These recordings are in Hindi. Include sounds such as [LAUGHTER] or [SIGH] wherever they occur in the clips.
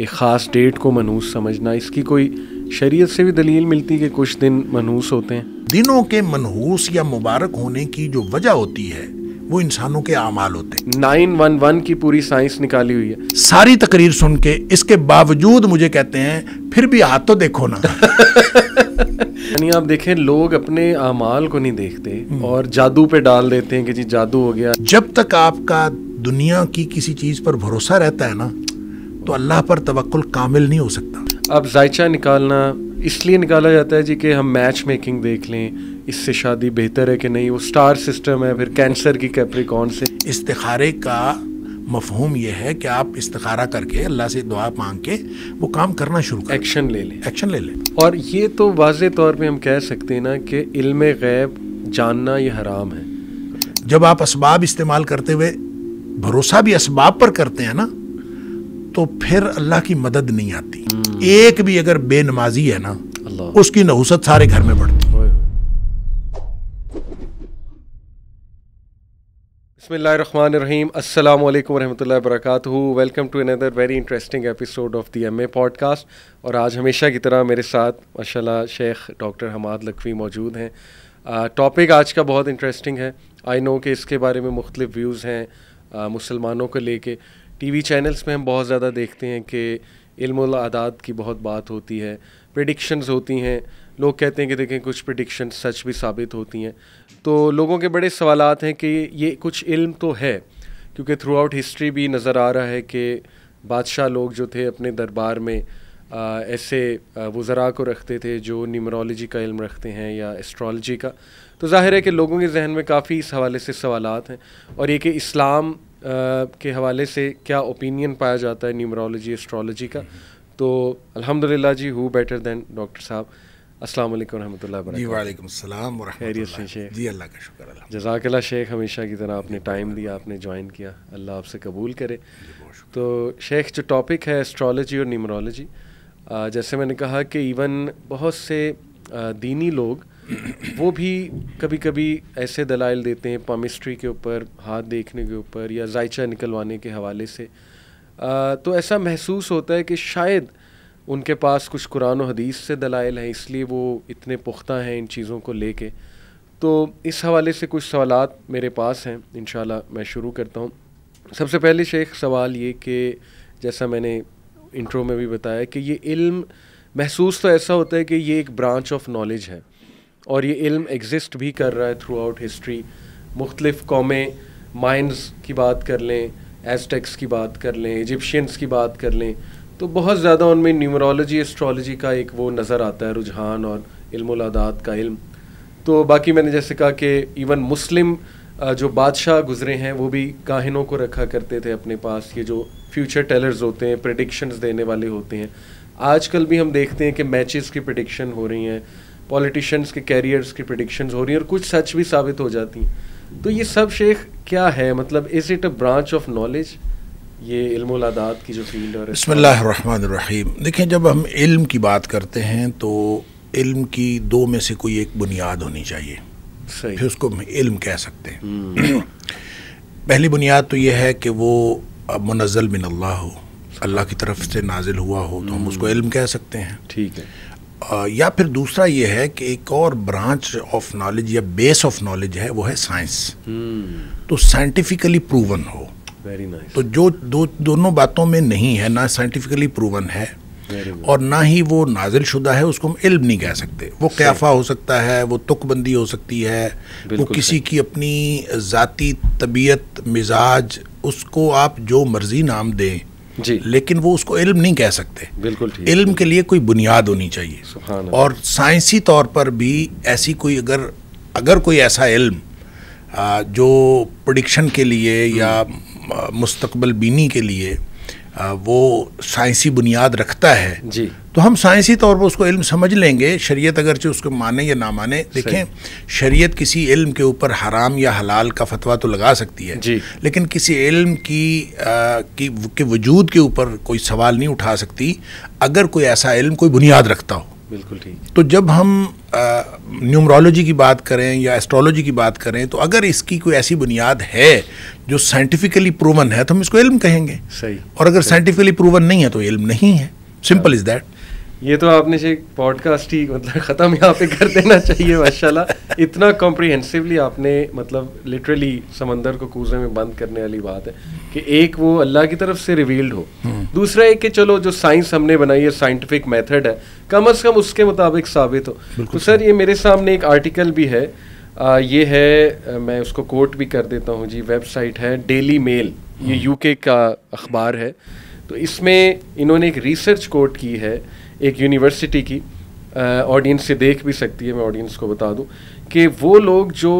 एक ख़ास डेट को मनूस समझना इसकी कोई शरीयत से भी दलील मिलती कि कुछ दिन मनूस होते हैं दिनों के मनहूस या मुबारक होने की जो वजह होती है वो इंसानों के अमाल होते हैं नाइन वन वन की पूरी साइंस निकाली हुई है सारी तकरीर सुन के इसके बावजूद मुझे कहते हैं फिर भी हाथ तो देखो ना यानी आप देखें लोग अपने अमाल को नहीं देखते हम्म। और जादू पे डाल देते हैं कि जी जादू हो गया जब तक आपका दुनिया की किसी चीज पर भरोसा रहता है ना तो अल्लाह पर तवक्ल कामिल नहीं हो सकता अब जायचा निकालना इसलिए निकाला जाता है जी कि हम मैच मेकिंग देख लें इससे शादी बेहतर है कि नहीं वो स्टार सिस्टम है फिर कैंसर की कैपरी कौन से इस्तारे का मफहूम यह है कि आप इस्तारा करके अल्लाह से दुआ मांग के वो काम करना शुरू करें एक्शन ले लें एक्शन ले लें और ये तो वाज तौर पे हम कह सकते हैं ना कि इल्म गैब जानना ये हराम है जब आप इसबाब इस्तेमाल करते हुए भरोसा भी इसबाब पर करते हैं ना तो फिर अल्लाह की मदद नहीं आती एक भी अगर बेनमाजी है ना उसकी नहुसत सारे घर में बढ़ती बसमान अल्लाम वरहमल वर्क welcome to another very interesting episode of the M A podcast और आज हमेशा की तरह मेरे साथ माशा शेख डॉक्टर हमाद लखवी मौजूद हैं टॉपिक आज का बहुत इंटरेस्टिंग है आई नो कि इसके बारे में मुख्तलिफ व्यूज़ हैं मुसलमानों को लेके टीवी चैनल्स में हम बहुत ज़्यादा देखते हैं कि इल्म की बहुत बात होती है प्रडिक्शंस होती हैं लोग कहते हैं कि देखें कुछ प्रडिक्शन सच भी साबित होती हैं तो लोगों के बड़े सवाल हैं कि ये कुछ इल्म तो है क्योंकि थ्रू आउट हिस्ट्री भी नज़र आ रहा है कि बादशाह लोग जो थे अपने दरबार में आ, ऐसे वज़रा को रखते थे जो न्यूमरोलॉजी का इल्म रखते हैं या एस्ट्रोलॉजी का तो जाहिर है कि लोगों के जहन में काफ़ी इस हवाले से सवाल हैं और ये कि इस्लाम के हवाले से क्या ओपिनियन पाया जाता है न्यूमरोलॉजी एस्ट्रोलॉजी का तो अल्हम्दुलिल्लाह जी हु बेटर देन डॉक्टर साहब अस्सलाम वालेकुम रहमतुल्लाह शेख जी अल्लाह का शुक्र जजाकल्ला शेख हमेशा की तरह आपने टाइम दिया आपने ज्वाइन किया अल्लाह आपसे कबूल करे तो शेख जो टॉपिक है एस्ट्रोलॉजी और न्यूमरोलॉजी जैसे मैंने कहा कि इवन बहुत से दीनी लोग वो भी कभी कभी ऐसे दलाइल देते हैं पामिस्ट्री के ऊपर हाथ देखने के ऊपर या जायचा निकलवाने के हवाले से आ, तो ऐसा महसूस होता है कि शायद उनके पास कुछ कुरान और हदीस से दलाइल हैं इसलिए वो इतने पुख्ता हैं इन चीज़ों को लेके तो इस हवाले से कुछ सवाल मेरे पास हैं इन मैं शुरू करता हूँ सबसे पहले शेख सवाल ये कि जैसा मैंने इंट्रो में भी बताया कि ये इल्म महसूस तो ऐसा होता है कि ये एक ब्रांच ऑफ नॉलेज है और ये इल्म एग्जिस्ट भी कर रहा है थ्रू आउट हिस्ट्री मुख्तलिफ़ कौमें माइंस की बात कर लें एजटेक्स की बात कर लें इजिप्शियंस की बात कर लें तो बहुत ज़्यादा उनमें न्यूमरोलॉजी एस्ट्रोलॉजी का एक वो नज़र आता है रुझान और इल्मादात का इल्म तो बाकी मैंने जैसे कहा कि इवन मुस्लिम जो बादशाह गुजरे हैं वो भी काहिनों को रखा करते थे अपने पास ये जो फ्यूचर टेलर्स होते हैं प्रडिक्शंस देने वाले होते हैं आजकल भी हम देखते हैं कि मैचेस की प्रडिक्शन हो रही हैं पॉलिटिशियंस के कैरियर्स की प्रडिक्शन हो रही हैं और कुछ सच भी साबित हो जाती हैं तो ये सब शेख क्या है मतलब is it a branch of knowledge ये इल्मादात की जो फील्ड है बसमीम देखें जब हम इल्म की बात करते हैं तो इल्म की दो में से कोई एक बुनियाद होनी चाहिए सही फिर उसको इल्म कह सकते हैं हम्म। [CLEARS THROAT] पहली बुनियाद तो यह है कि वो मुनजल मिन अल्लाह हो अल्लाह की तरफ से नाजिल हुआ हो तो हम हम्म। उसको इल्म कह सकते हैं ठीक है या फिर दूसरा ये है कि एक और ब्रांच ऑफ नॉलेज या बेस ऑफ नॉलेज है वो है साइंस hmm. तो साइंटिफिकली प्रूवन हो वेरी नाइस nice. तो जो दो दोनों बातों में नहीं है ना साइंटिफिकली प्रूवन है और ना ही वो नाजिल शुदा है उसको हम इल्म नहीं कह सकते वो कैफा हो सकता है वो तुकबंदी हो सकती है वो किसी की अपनी जतीी तबीयत मिजाज उसको आप जो मर्ज़ी नाम दें जी लेकिन वो उसको इल्म नहीं कह सकते बिल्कुल ठीक इल्म के लिए कोई बुनियाद होनी चाहिए और साइंसी तौर पर भी ऐसी कोई अगर अगर कोई ऐसा इल्म जो प्रडिक्शन के लिए या हम्म। मुस्तकबल बीनी के लिए वो साइंसी बुनियाद रखता है जी तो हम साइंसी तौर पर उसको इल्म समझ लेंगे शरीयत अगरचे उसको माने या ना माने देखें शरीयत किसी इल्म के ऊपर हराम या हलाल का फतवा तो लगा सकती है लेकिन किसी इल्म की, आ, की के वजूद के ऊपर कोई सवाल नहीं उठा सकती अगर कोई ऐसा इल्म कोई बुनियाद रखता हो बिल्कुल ठीक तो जब हम न्यूमरोलॉजी की बात करें या एस्ट्रोलॉजी की बात करें तो अगर इसकी कोई ऐसी बुनियाद है जो साइंटिफिकली प्रूवन है तो हम इसको इल्म कहेंगे सही और अगर साइंटिफिकली प्रूवन नहीं है तो इल्म नहीं है सिंपल इज़ दैट ये तो आपने से पॉडकास्ट ही मतलब ख़त्म यहाँ पे कर देना चाहिए माशाल्लाह इतना कॉम्प्रिहेंसिवली आपने मतलब लिटरली समंदर को कूजे में बंद करने वाली बात है कि एक वो अल्लाह की तरफ से रिवील्ड हो हम्म। दूसरा एक कि चलो जो साइंस हमने बनाई है साइंटिफिक मेथड है कम अज़ कम उसके मुताबिक साबित हो तो सर ये मेरे सामने एक आर्टिकल भी है आ, ये है मैं उसको कोट भी कर देता हूँ जी वेबसाइट है डेली मेल ये यूके हम्म। का अखबार है तो इसमें इन्होंने एक रिसर्च कोट की है एक यूनिवर्सिटी की ऑडियंस से देख भी सकती है मैं ऑडियंस को बता दूं कि वो लोग जो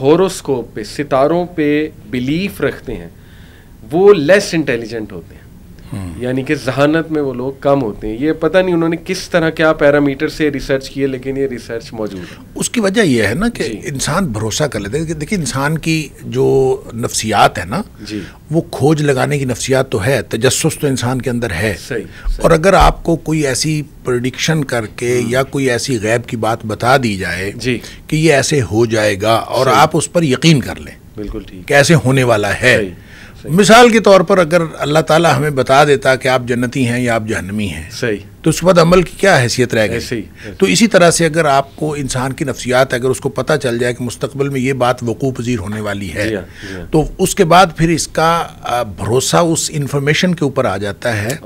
हॉरोस्कोप पे सितारों पे बिलीफ रखते हैं वो लेस इंटेलिजेंट होते हैं यानी कि जहानत में वो लोग कम होते हैं ये पता नहीं उन्होंने किस तरह क्या पैरामीटर से रिसर्च किए लेकिन ये रिसर्च मौजूद है उसकी वजह यह है ना कि इंसान भरोसा कर लेते हैं देखिए इंसान की जो नफ्सियात है ना जी वो खोज लगाने की नफ्सियात तो है तजस्स तो इंसान के अंदर है सही, सही। और अगर आपको कोई ऐसी प्रडिक्शन करके हम्म। या कोई ऐसी गैब की बात बता दी जाए कि ये ऐसे हो जाएगा और आप उस पर यकीन कर लें बिल्कुल ठीक कैसे होने वाला है मिसाल के तौर पर अगर अल्लाह ताला हमें बता देता कि आप जन्नती हैं या आप जहनमी हैं सही तो उसके बाद अमल की क्या हैसियत रह गई तो इसी तरह से अगर आपको इंसान की नफसियात अगर उसको पता चल जाए कि मुस्तबल में ये बात वकू पजीर होने वाली है जी दिया। हाँ, हाँ। तो उसके बाद फिर इसका भरोसा उस इंफॉर्मेशन के ऊपर आ जाता है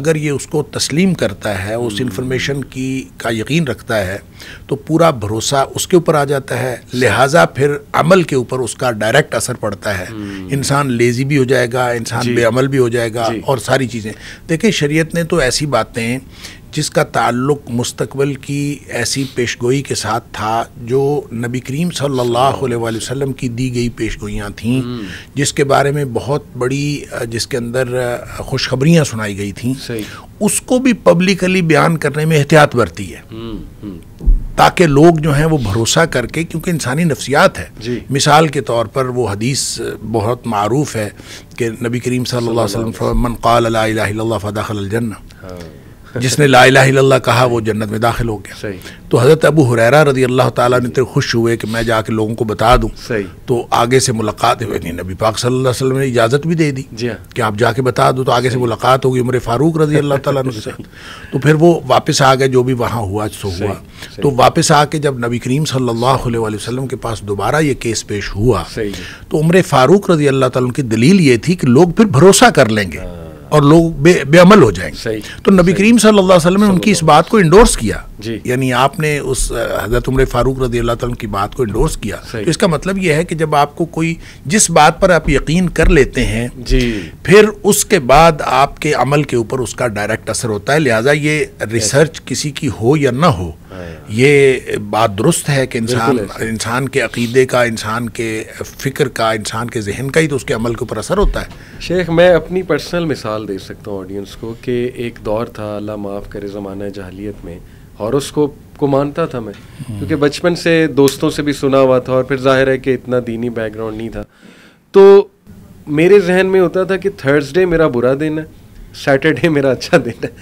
अगर ये उसको तस्लीम करता है उस हम्म। इंफॉर्मेशन की का यकीन रखता है तो पूरा भरोसा उसके ऊपर आ जाता है लिहाजा फिर अमल के ऊपर उसका डायरेक्ट असर पड़ता है हम्म। इंसान लेज़ी भी हो जाएगा इंसान बेअमल भी हो जाएगा और सारी चीज़ें देखें शरीय ने तो ऐसी बातें जिसका ताल्लुक मुस्तकबल की ऐसी पेशगोई के साथ था जो नबी करीम सल्लल्लाहु अलैहि वसल्लम की दी गई पेशगोइयाँ थीं हम्म। जिसके बारे में बहुत बड़ी जिसके अंदर खुशखबरियाँ सुनाई गई थीं उसको भी पब्लिकली बयान करने में एहतियात बरती है हम्म, हम्म। ताकि लोग जो हैं वो भरोसा करके क्योंकि इंसानी नफसियात है मिसाल के तौर पर वो हदीस बहुत मरूफ है कि नबी करीम सल्लल्लाहु अलैहि वसल्लम फ़दाखल जन्ना हाँ। जिसने ला कहा वो जन्नत में दाखिल हो गया तो हज़रत अबू हुरैरा रजी अल्लाह ताला ने इतने खुश हुए कि मैं जाके लोगों को बता दूं तो आगे से मुलाकात हुई नबी पाक सल्लल्लाहु अलैहि वसल्लम ने इजाज़त भी दे दी हाँ। कि आप जाके बता दो तो आगे से मुलाकात होगी उम्र फ़ारूक रजी अल्लाह तुम साथ तो फिर वो वापस आ गए जो भी वहाँ हुआ सो हुआ तो वापस आके जब नबी करीम सल्लल्लाहु अलैहि वसल्लम के पास दोबारा ये केस पेश हुआ तो उम्र फ़ारूक रजी अल्लाह तुम की दलील ये थी कि लोग फिर भरोसा कर लेंगे हाँ। और लोग बे बेअमल हो जाएंगे तो नबी करीम सल्लल्लाहु अलैहि वसल्लम ने उनकी इस बात को इंडोर्स किया यानी आपने उस हज़रत उमर फारूक रजी अल्लाह तम की बात को इंडोर्स किया तो इसका मतलब यह है कि जब आपको कोई जिस बात पर आप यकीन कर लेते हैं फिर उसके बाद आपके अमल के ऊपर उसका डायरेक्ट असर होता है लिहाजा ये रिसर्च किसी की हो या ना हो हाँ। ये बात दुरुस्त है कि इंसान इंसान के अकीदे का इंसान के फ़िक्र का इंसान के जहन का ही तो उसके अमल के ऊपर असर होता है शेख मैं अपनी पर्सनल मिसाल मिसाल दे सकता हूँ ऑडियंस को कि एक दौर था अल्लाह माफ़ करे ज़माना जहलीत में हॉरोस्कोप को मानता था मैं हम्म। क्योंकि बचपन से दोस्तों से भी सुना हुआ था और फिर जाहिर है कि इतना दीनी बैकग्राउंड नहीं था तो मेरे जहन में होता था कि थर्सडे मेरा बुरा दिन है सैटरडे [LAUGHS] मेरा अच्छा दिन है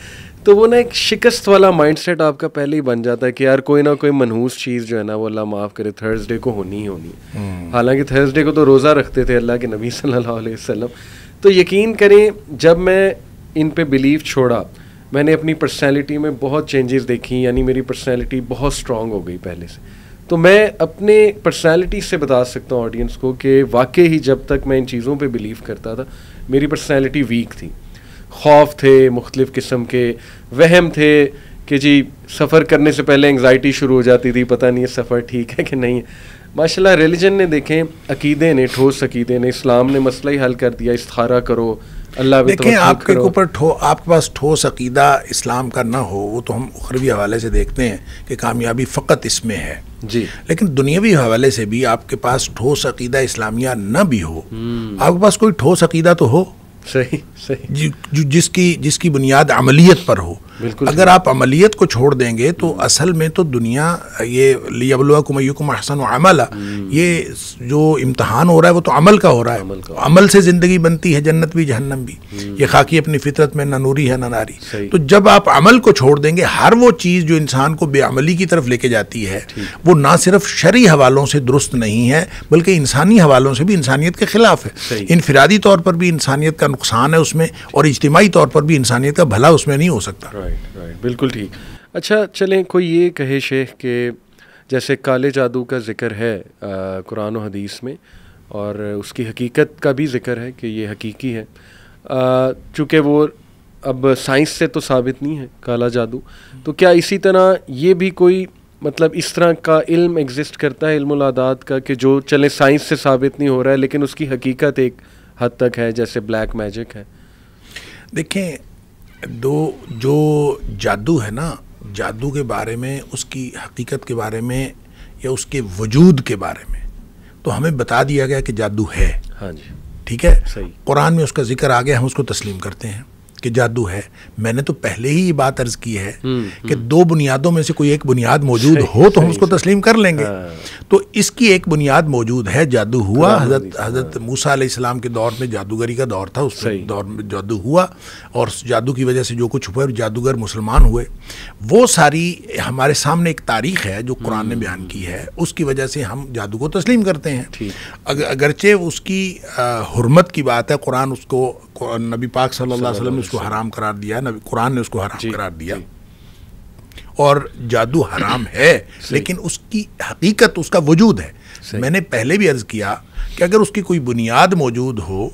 तो वो ना एक शिकस्त वाला माइंडसेट आपका पहले ही बन जाता है कि यार कोई ना कोई मनहूस चीज़ जो है ना वो अल्लाह माफ़ करे थर्सडे को होनी ही होनी है हम्म। हालांकि थर्सडे को तो रोज़ा रखते थे अल्लाह के नबी सल्लल्लाहु अलैहि वसल्लम तो यकीन करें जब मैं इन पे बिलीव छोड़ा मैंने अपनी पर्सनैलिटी में बहुत चेंजेस देखी यानी मेरी पर्सनैलिटी बहुत स्ट्रांग हो गई पहले से तो मैं अपने पर्सनैलिटी से बता सकता हूँ ऑडियंस को कि वाकई ही जब तक मैं इन चीज़ों पे बिलीव करता था मेरी पर्सनैलिटी वीक थी खौफ थे मुख्तलिफ़ किस्म के वहम थे कि जी सफ़र करने से पहले एंग्जाइटी शुरू हो जाती थी पता नहीं है सफ़र ठीक है कि नहीं है माशाल्लाह रिलीजन ने देखें अकीदे ने ठोस अकीदे ने इस्लाम ने मसला ही हल कर दिया इस्तारा करो अल्लाह देखें आपके ऊपर ठो आपके पास ठोस अकीदा इस्लाम का ना हो वो तो हम उखरवी हवाले से देखते हैं कि कामयाबी फ़कत इसमें है जी लेकिन दुनियावी हवाले से भी आपके पास ठोस अकीदा इस्लामिया ना भी हो हम्म। आपके पास कोई ठोस अकीदा तो हो सही सही जि, जिसकी जिसकी बुनियाद अमलीत पर हो बिल्कुल अगर आप अमलीत को छोड़ देंगे तो असल में तो दुनिया ये लियबलकुमयुकुम अहसन अमला हम्म। ये जो इम्तहान हो रहा है वो तो अमल का हो रहा है अमल, का। अमल से ज़िंदगी बनती है जन्नत भी जहन्नम भी हम्म। ये खाकी अपनी फितरत में ना नूरी है ना नारी तो जब आप अमल को छोड़ देंगे हर वो चीज़ जो इंसान को बेअमली की तरफ लेके जाती है वो ना सिर्फ शरी हवालों से दुरुस्त नहीं है बल्कि इंसानी हवालों से भी इंसानियत के ख़िलाफ़ है इनफरादी तौर पर भी इंसानियत का नुकसान है उसमें और इज्तमाही तौर पर भी इंसानियत का भला उसमें नहीं हो सकता राइट राइट बिल्कुल ठीक अच्छा चलें कोई ये कहे शेख के जैसे काले जादू का जिक्र है कुरान और हदीस में और उसकी हकीकत का भी जिक्र है कि ये हकीकी है चूँकि वो अब साइंस से तो साबित नहीं है काला जादू तो क्या इसी तरह ये भी कोई मतलब इस तरह का इल्म एग्जिस्ट करता है इल्म आदात का कि जो चले साइंस से साबित नहीं हो रहा है लेकिन उसकी हकीकत एक हद तक है जैसे ब्लैक मैजिक है देखें दो जो जादू है ना जादू के बारे में उसकी हकीकत के बारे में या उसके वजूद के बारे में तो हमें बता दिया गया कि जादू है हाँ जी ठीक है सही कुरान में उसका जिक्र आ गया हम उसको तस्लीम करते हैं कि जादू है मैंने तो पहले ही ये बात अर्ज की है हम्म, कि हम्म। दो बुनियादों में से कोई एक बुनियाद मौजूद हो तो हम उसको तस्लीम कर लेंगे हाँ। तो इसकी एक बुनियाद मौजूद है जादू हुआ हजरत हजरत मूसा इस्लाम के दौर में जादूगरी का दौर था उस दौर में जादू हुआ और जादू की वजह से जो कुछ हुआ जादूगर मुसलमान हुए वो सारी हमारे सामने एक तारीख है जो कुरान ने हम्म। बयान की है उसकी वजह से हम जादू को तस्लीम करते हैं अगरचे उसकी हरमत की बात है कुरान उसको नबी पाक सल्लल्लाहु अलैहि वसल्लम ने उसको हराम करार दिया नबी कुरान ने उसको हराम करार दिया और जादू हराम [COUGHS] है लेकिन उसकी हकीकत उसका वजूद है मैंने पहले भी अर्ज़ किया कि अगर उसकी कोई बुनियाद मौजूद हो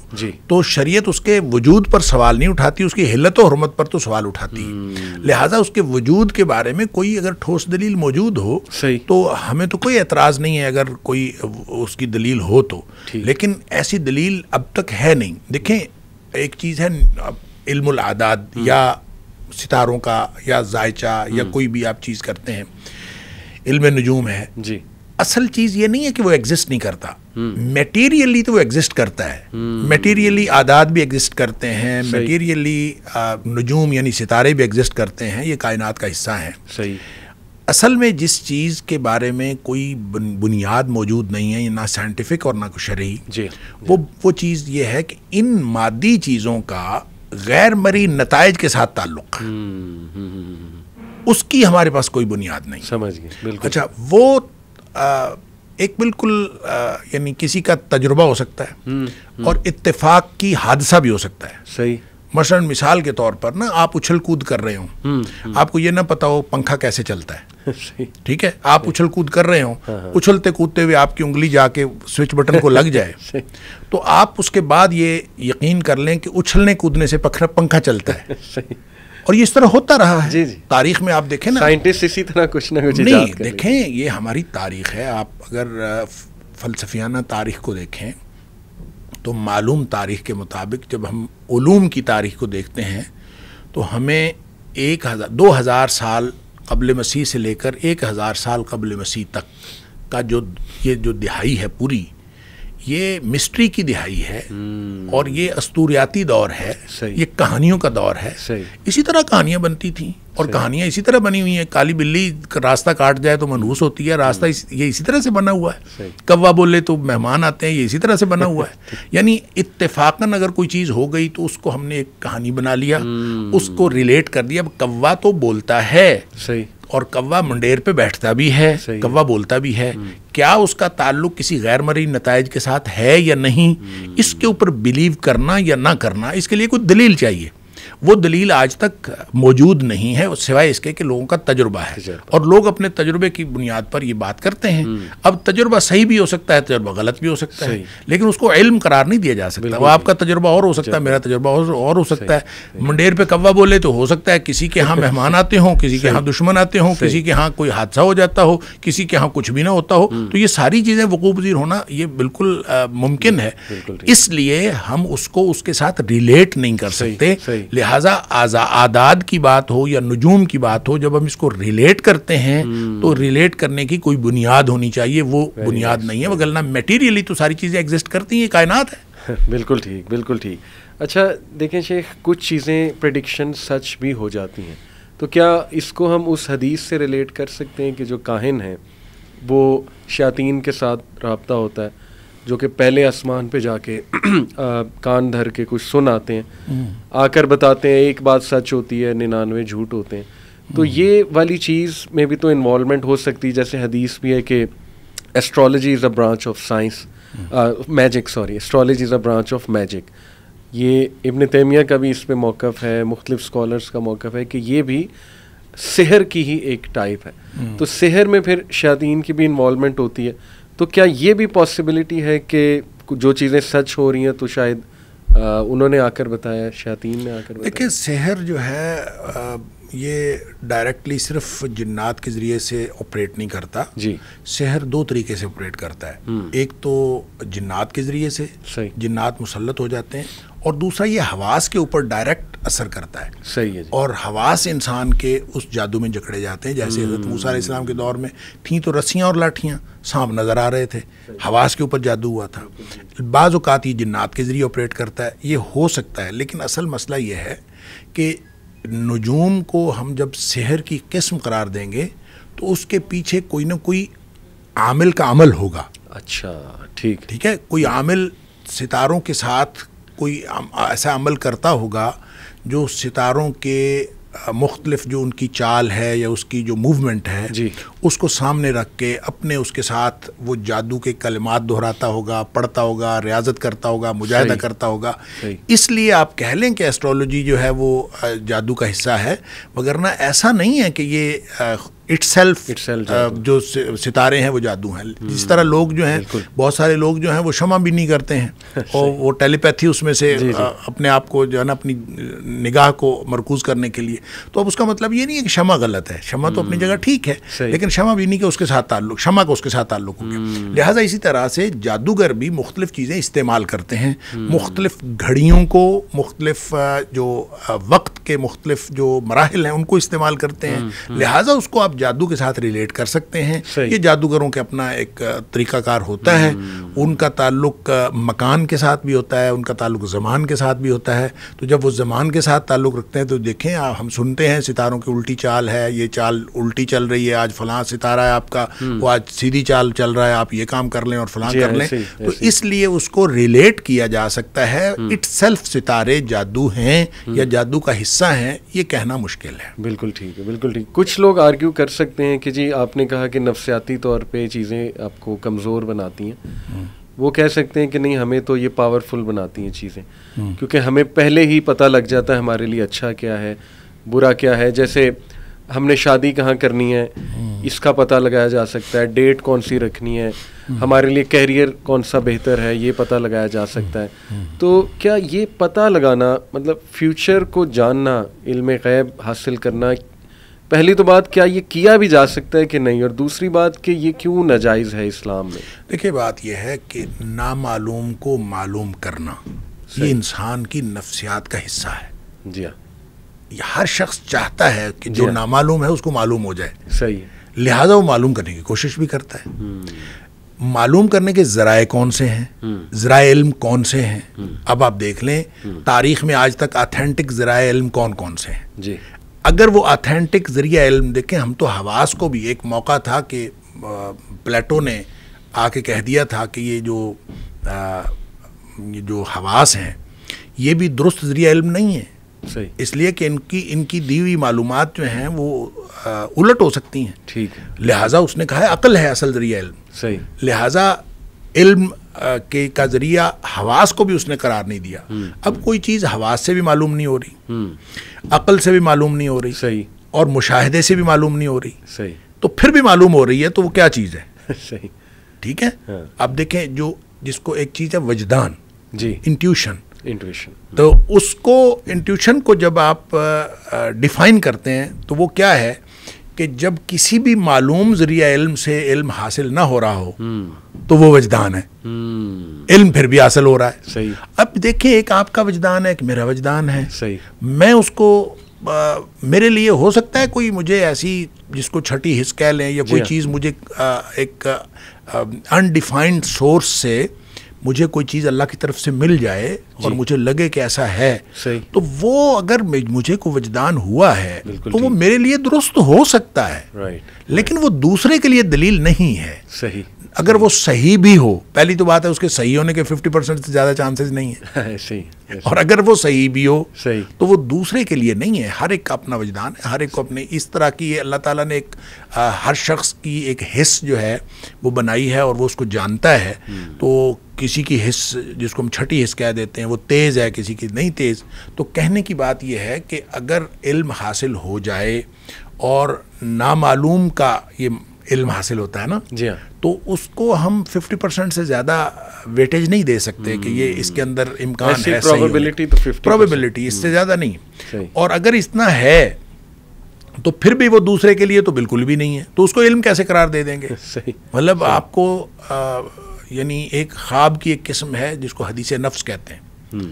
तो शरीयत उसके वजूद पर सवाल नहीं उठाती उसकी हिलत और हरमत पर तो सवाल उठाती हम्म। लिहाजा उसके वजूद के बारे में कोई अगर ठोस दलील मौजूद हो तो हमें तो कोई एतराज़ नहीं है अगर कोई उसकी दलील हो तो लेकिन ऐसी दलील अब तक है नहीं देखें एक चीज़ है इल्मुल आदाद हम्म। या सितारों का या जायचा या हम्म। कोई भी आप चीज़ करते हैं इल्म नजूम है जी असल चीज़ ये नहीं है कि वो एग्जिस्ट नहीं करता मटेरियली हम्म। तो वो एग्जिस्ट करता है मटेरियली आदात भी एग्जिस्ट करते हैं मटेरियली नजूम यानी सितारे भी एग्जिस्ट करते हैं ये कायनात का हिस्सा है सही असल में जिस चीज़ के बारे में कोई बुनियाद मौजूद नहीं है ना साइंटिफिक और ना कुछ शरी जी वो वो चीज़ ये है कि इन मादी चीज़ों का गैर मरी नतज के साथ ताल्लुक हम्म, हम्म, हम्म, उसकी हमारे पास कोई बुनियाद नहीं समझ गए अच्छा वो आ, एक बिल्कुल यानी किसी का तजुर्बा हो सकता है हुँ, हुँ. और इत्तेफाक की हादसा भी हो सकता है सही मसलन मिसाल के तौर पर ना आप उछल कूद कर रहे हो आपको ये ना पता हो पंखा कैसे चलता है ठीक है आप उछल कूद कर रहे हो हाँ, हाँ। उछलते कूदते हुए आपकी उंगली जाके स्विच बटन को लग जाए [LAUGHS] तो आप उसके बाद ये यकीन कर लें कि उछलने कूदने से पखरा पंखा चलता है [LAUGHS] और ये इस तरह होता रहा है जी जी। तारीख में आप देखें ना साइंटिस्ट इसी तरह कुछ ना कुछ नहीं देखें ये हमारी तारीख है आप अगर फलसफियाना तारीख को देखें तो मालूम तारीख के मुताबिक जब हम उलूम की तारीख को देखते हैं तो हमें एक हज़ार दो हज़ार साल कबल मसीह से लेकर एक हज़ार साल कबल मसीह तक का जो ये जो दिहाई है पूरी ये मिस्ट्री की दिहाई है हम्म। और ये अस्तूरियाती दौर है ये कहानियों का दौर है इसी तरह कहानियाँ बनती थी और कहानियाँ इसी तरह बनी हुई हैं काली बिल्ली रास्ता काट जाए तो मनहूस होती है रास्ता इस, ये इसी तरह से बना हुआ है कौवा बोले तो मेहमान आते हैं ये इसी तरह से बना हुआ है [LAUGHS] यानी इत्तेफाकन अगर कोई चीज़ हो गई तो उसको हमने एक कहानी बना लिया हम्म। उसको रिलेट कर दिया अब कौवा तो बोलता है और कौवा मंडेर पे बैठता भी है कौवा बोलता भी है हम्म। क्या उसका ताल्लुक किसी गैर मरी नतज के साथ है या नहीं हम्म। इसके ऊपर बिलीव करना या ना करना इसके लिए कुछ दलील चाहिए वो दलील आज तक मौजूद नहीं है सिवाय इसके कि लोगों का तजुर्बा है तजुर्बा। और लोग अपने तजुर्बे की बुनियाद पर ये बात करते हैं हम्म। अब तजुर्बा सही भी हो सकता है तजुर्बा गलत भी हो सकता है लेकिन उसको इल्म करार नहीं दिया जा सकता वो आपका तजुर्बा और हो सकता है मेरा तजुर्बा और हो सकता है मंडेर पे कौवा बोले तो हो सकता है किसी के यहाँ [LAUGHS] मेहमान आते हों किसी के यहाँ दुश्मन आते हों किसी के यहाँ कोई हादसा हो जाता हो किसी के यहाँ कुछ भी ना होता हो हम्म। तो ये सारी चीज़ें पजीर होना ये बिल्कुल मुमकिन है इसलिए हम उसको उसके साथ रिलेट नहीं कर सकते लिहाजा लिहाजा आजा आदाद की बात हो या नजूम की बात हो जब हम इसको रिलेट करते हैं हम्म। तो रिलेट करने की कोई बुनियाद होनी चाहिए वो बुनियाद नहीं है वगरना मटीरियली तो सारी चीज़ें एग्जिस्ट करती हैं कायनात है [LAUGHS] बिल्कुल ठीक बिल्कुल ठीक अच्छा देखें शेख कुछ चीज़ें प्रडिक्शन सच भी हो जाती हैं तो क्या इसको हम उस हदीस से रिलेट कर सकते हैं कि जो काहिन हैं वो शातीन के साथ रबता होता है जो कि पहले आसमान पे जाके आ, [CLEARS THROAT] कान धर के कुछ सुन आते हैं हम्म। आकर बताते हैं एक बात सच होती है निन्यानवे झूठ होते हैं तो हम्म। ये वाली चीज़ में भी तो इन्वॉलमेंट हो सकती है जैसे हदीस भी है कि astrology hmm. Is a branch of science magic sorry astrology is a branch of magic ये इबन तैमिया का भी इस पर मौक़ है मुख्तफ स्कॉलर्स का मौक़ है कि ये भी सहर की ही एक टाइप है तो सहर में फिर शादीन की भी इन्वॉलमेंट होती है तो क्या ये भी पॉसिबिलिटी है कि जो चीज़ें सच हो रही हैं तो शायद आ, उन्होंने आकर बताया शातीन ने आकर देखिए शहर जो है आ, ये डायरेक्टली सिर्फ जन्नात के ज़रिए से ऑपरेट नहीं करता जी शहर दो तरीके से ऑपरेट करता है हम्म। एक तो जन्नात के ज़रिए से जन्नात मुसलत हो जाते हैं और दूसरा ये हवास के ऊपर डायरेक्ट असर करता है सही है जी। और हवास इंसान के उस जादू में जकड़े जाते हैं जैसे हजरत मूसा इस्लाम के दौर में थी तो रस्सियाँ और लाठियाँ सांप नज़र आ रहे थे हवास के ऊपर जादू हुआ था बाज़ात ये जन्नात के ज़रिए ऑपरेट करता है ये हो सकता है लेकिन असल मसला ये है कि नजूम को हम जब शहर की किस्म करार देंगे तो उसके पीछे कोई ना कोई आमिल का अमल होगा अच्छा ठीक ठीक है कोई आमिल सितारों के साथ कोई ऐसा अमल करता होगा जो सितारों के मुख्तलिफ जो उनकी चाल है या उसकी जो मूवमेंट है जी उसको सामने रख के अपने उसके साथ वो जादू के कलमात दोहराता होगा पढ़ता होगा रियाजत करता होगा मुजाह करता होगा इसलिए आप कह लें कि एस्ट्रोलॉजी जो है वो जादू का हिस्सा है मगर ना ऐसा नहीं है कि ये इट्सल्फ इट्सल्फ uh, जो सितारे हैं वो जादू हैं हम्म। जिस तरह लोग जो हैं बहुत सारे लोग जो हैं वो क्षमा भी नहीं करते हैं [LAUGHS] और वो टेलीपैथी उसमें से जी, जी. अपने आप को जो है ना अपनी निगाह को मरकूज करने के लिए तो अब उसका मतलब ये नहीं है कि क्षमा गलत है क्षमा तो अपनी हम्म। जगह ठीक है लेकिन क्षमा भी नहीं के उसके साथ ताल्लुक क्षमा का उसके साथ ताल्लुक हो गया हम्म। लिहाजा इसी तरह से जादूगर भी मुख्तलिफ चीज़ें इस्तेमाल करते हैं मुख्तलिफ घड़ियों को मुख्तलिफ जो वक्त के मुख्तलिफ जो मराहल हैं उनको इस्तेमाल करते हैं लिहाजा उसको आप आप जादू के साथ रिलेट कर सकते हैं ये जादूगरों के अपना एक तरीकाकार होता है हम्म। उनका ताल्लुक मकान के साथ भी होता है उनका ताल्लुक ज़मान के साथ भी होता है तो जब वो ज़मान के साथ ताल्लुक रखते हैं तो देखें आप हम सुनते हैं सितारों की उल्टी चाल है ये चाल उल्टी चल रही है आज फलां सितारा है आपका हम्म। वो आज सीधी चाल चल रहा है आप ये काम कर लें और फलां कर हाँ, लें तो इसलिए उसको रिलेट किया जा सकता है हम्म। इट सितारे जादू हैं या जादू का हिस्सा है ये कहना मुश्किल है बिल्कुल ठीक है बिल्कुल ठीक कुछ लोग आर्ग्यू कर कर सकते हैं कि जी आपने कहा कि नफसियाती तौर पे चीज़ें आपको कमज़ोर बनाती हैं हम्म। वो कह सकते हैं कि नहीं हमें तो ये पावरफुल बनाती हैं चीज़ें हम्म। क्योंकि हमें पहले ही पता लग जाता है हमारे लिए अच्छा क्या है बुरा क्या है जैसे हमने शादी कहाँ करनी है हम्म। इसका पता लगाया जा सकता है डेट कौन सी रखनी है हमारे लिए कैरियर कौन सा बेहतर है ये पता लगाया जा सकता है तो क्या ये पता लगाना मतलब फ्यूचर को जानना इल्म गैब हासिल करना पहली तो बात क्या ये किया भी जा सकता है कि नहीं और दूसरी बात कि ये क्यों नाजायज़ है इस्लाम में देखिए बात यह है कि नामालूम को मालूम करना ये इंसान की नफ्सियात का हिस्सा है जी हाँ हर शख्स चाहता है कि जो हाँ। नामालूम है उसको मालूम हो जाए सही है लिहाजा वो मालूम करने की कोशिश भी करता है हम्म। मालूम करने के ज़राए कौन से हैं हम्म। ज़राए इल्म कौन से हैं हम्म। अब आप देख लें तारीख में आज तक ऑथेंटिक ज़राए इल्म कौन कौन से हैं जी अगर वो ऑथेंटिक ज़रिया इल्म देखें हम तो हवास को भी एक मौका था कि प्लेटो ने आके कह दिया था कि ये जो आ, ये जो हवास हैं ये भी दुरुस्त ज़रिया इल्म नहीं है इसलिए कि इनकी इनकी दी हुई मालूम जो हैं वो आ, उलट हो सकती हैं ठीक है लिहाजा उसने कहा है अकल है असल ज़रिया इल्म सही लिहाजा इल्म के का जरिया हवास को भी उसने करार नहीं दिया हम्म। अब कोई चीज़ हवास से भी मालूम नहीं हो रही हम्म। अकल से भी मालूम नहीं हो रही सही और मुशाहदे से भी मालूम नहीं हो रही सही तो फिर भी मालूम हो रही है तो वो क्या चीज़ है [LAUGHS] सही ठीक है अब हाँ। देखें जो जिसको एक चीज़ है वजदान जी इंट्यूशन इंट्यूशन तो उसको इंट्यूशन को जब आप डिफाइन करते हैं तो वो क्या है कि जब किसी भी मालूम जरिया इल्म से इल्म हासिल ना हो रहा हो हम्म। तो वो वजदान है हम्म। इल्म फिर भी हासिल हो रहा है सही अब देखिए एक आपका वजदान है एक मेरा वजदान है सही मैं उसको आ, मेरे लिए हो सकता है कोई मुझे ऐसी जिसको छठी हिस्स कह लें या कोई चीज़ मुझे आ, एक अनडिफाइंड सोर्स से मुझे कोई चीज़ अल्लाह की तरफ से मिल जाए और मुझे लगे कि ऐसा है तो वो अगर मुझे को वजदान हुआ है तो वो मेरे लिए दुरुस्त हो सकता है लेकिन वो दूसरे के लिए दलील नहीं है सही अगर वो सही भी हो पहली तो बात है उसके सही होने के 50 परसेंट से ज़्यादा चांसेस नहीं है [LAUGHS] सही और अगर वो सही भी हो सही तो वो दूसरे के लिए नहीं है हर एक का अपना वजदान है हर एक को अपने इस तरह की अल्लाह ताला ने एक आ, हर शख्स की एक हिस्स जो है वो बनाई है और वो उसको जानता है हम्म। तो किसी की हिस्स जिसको हम छठी हिस्स कह देते हैं वो तेज़ है किसी की नहीं तेज़ तो कहने की बात यह है कि अगर इल्म हासिल हो जाए और नामालूम का ये इल्म हासिल होता है ना जी हाँ तो उसको हम 50 परसेंट से ज़्यादा वेटेज नहीं दे सकते कि ये हम्म। इसके अंदर इम्कान है प्रोबेबिलिटी तो 50 प्रोबेबिलिटी इससे हम्म। ज़्यादा नहीं और अगर इतना है तो फिर भी वो दूसरे के लिए तो बिल्कुल भी नहीं है तो उसको इल्म कैसे करार दे देंगे [LAUGHS] मतलब आपको यानी एक ख्वाब की एक किस्म है जिसको हदीस नफ्स कहते हैं हम्म।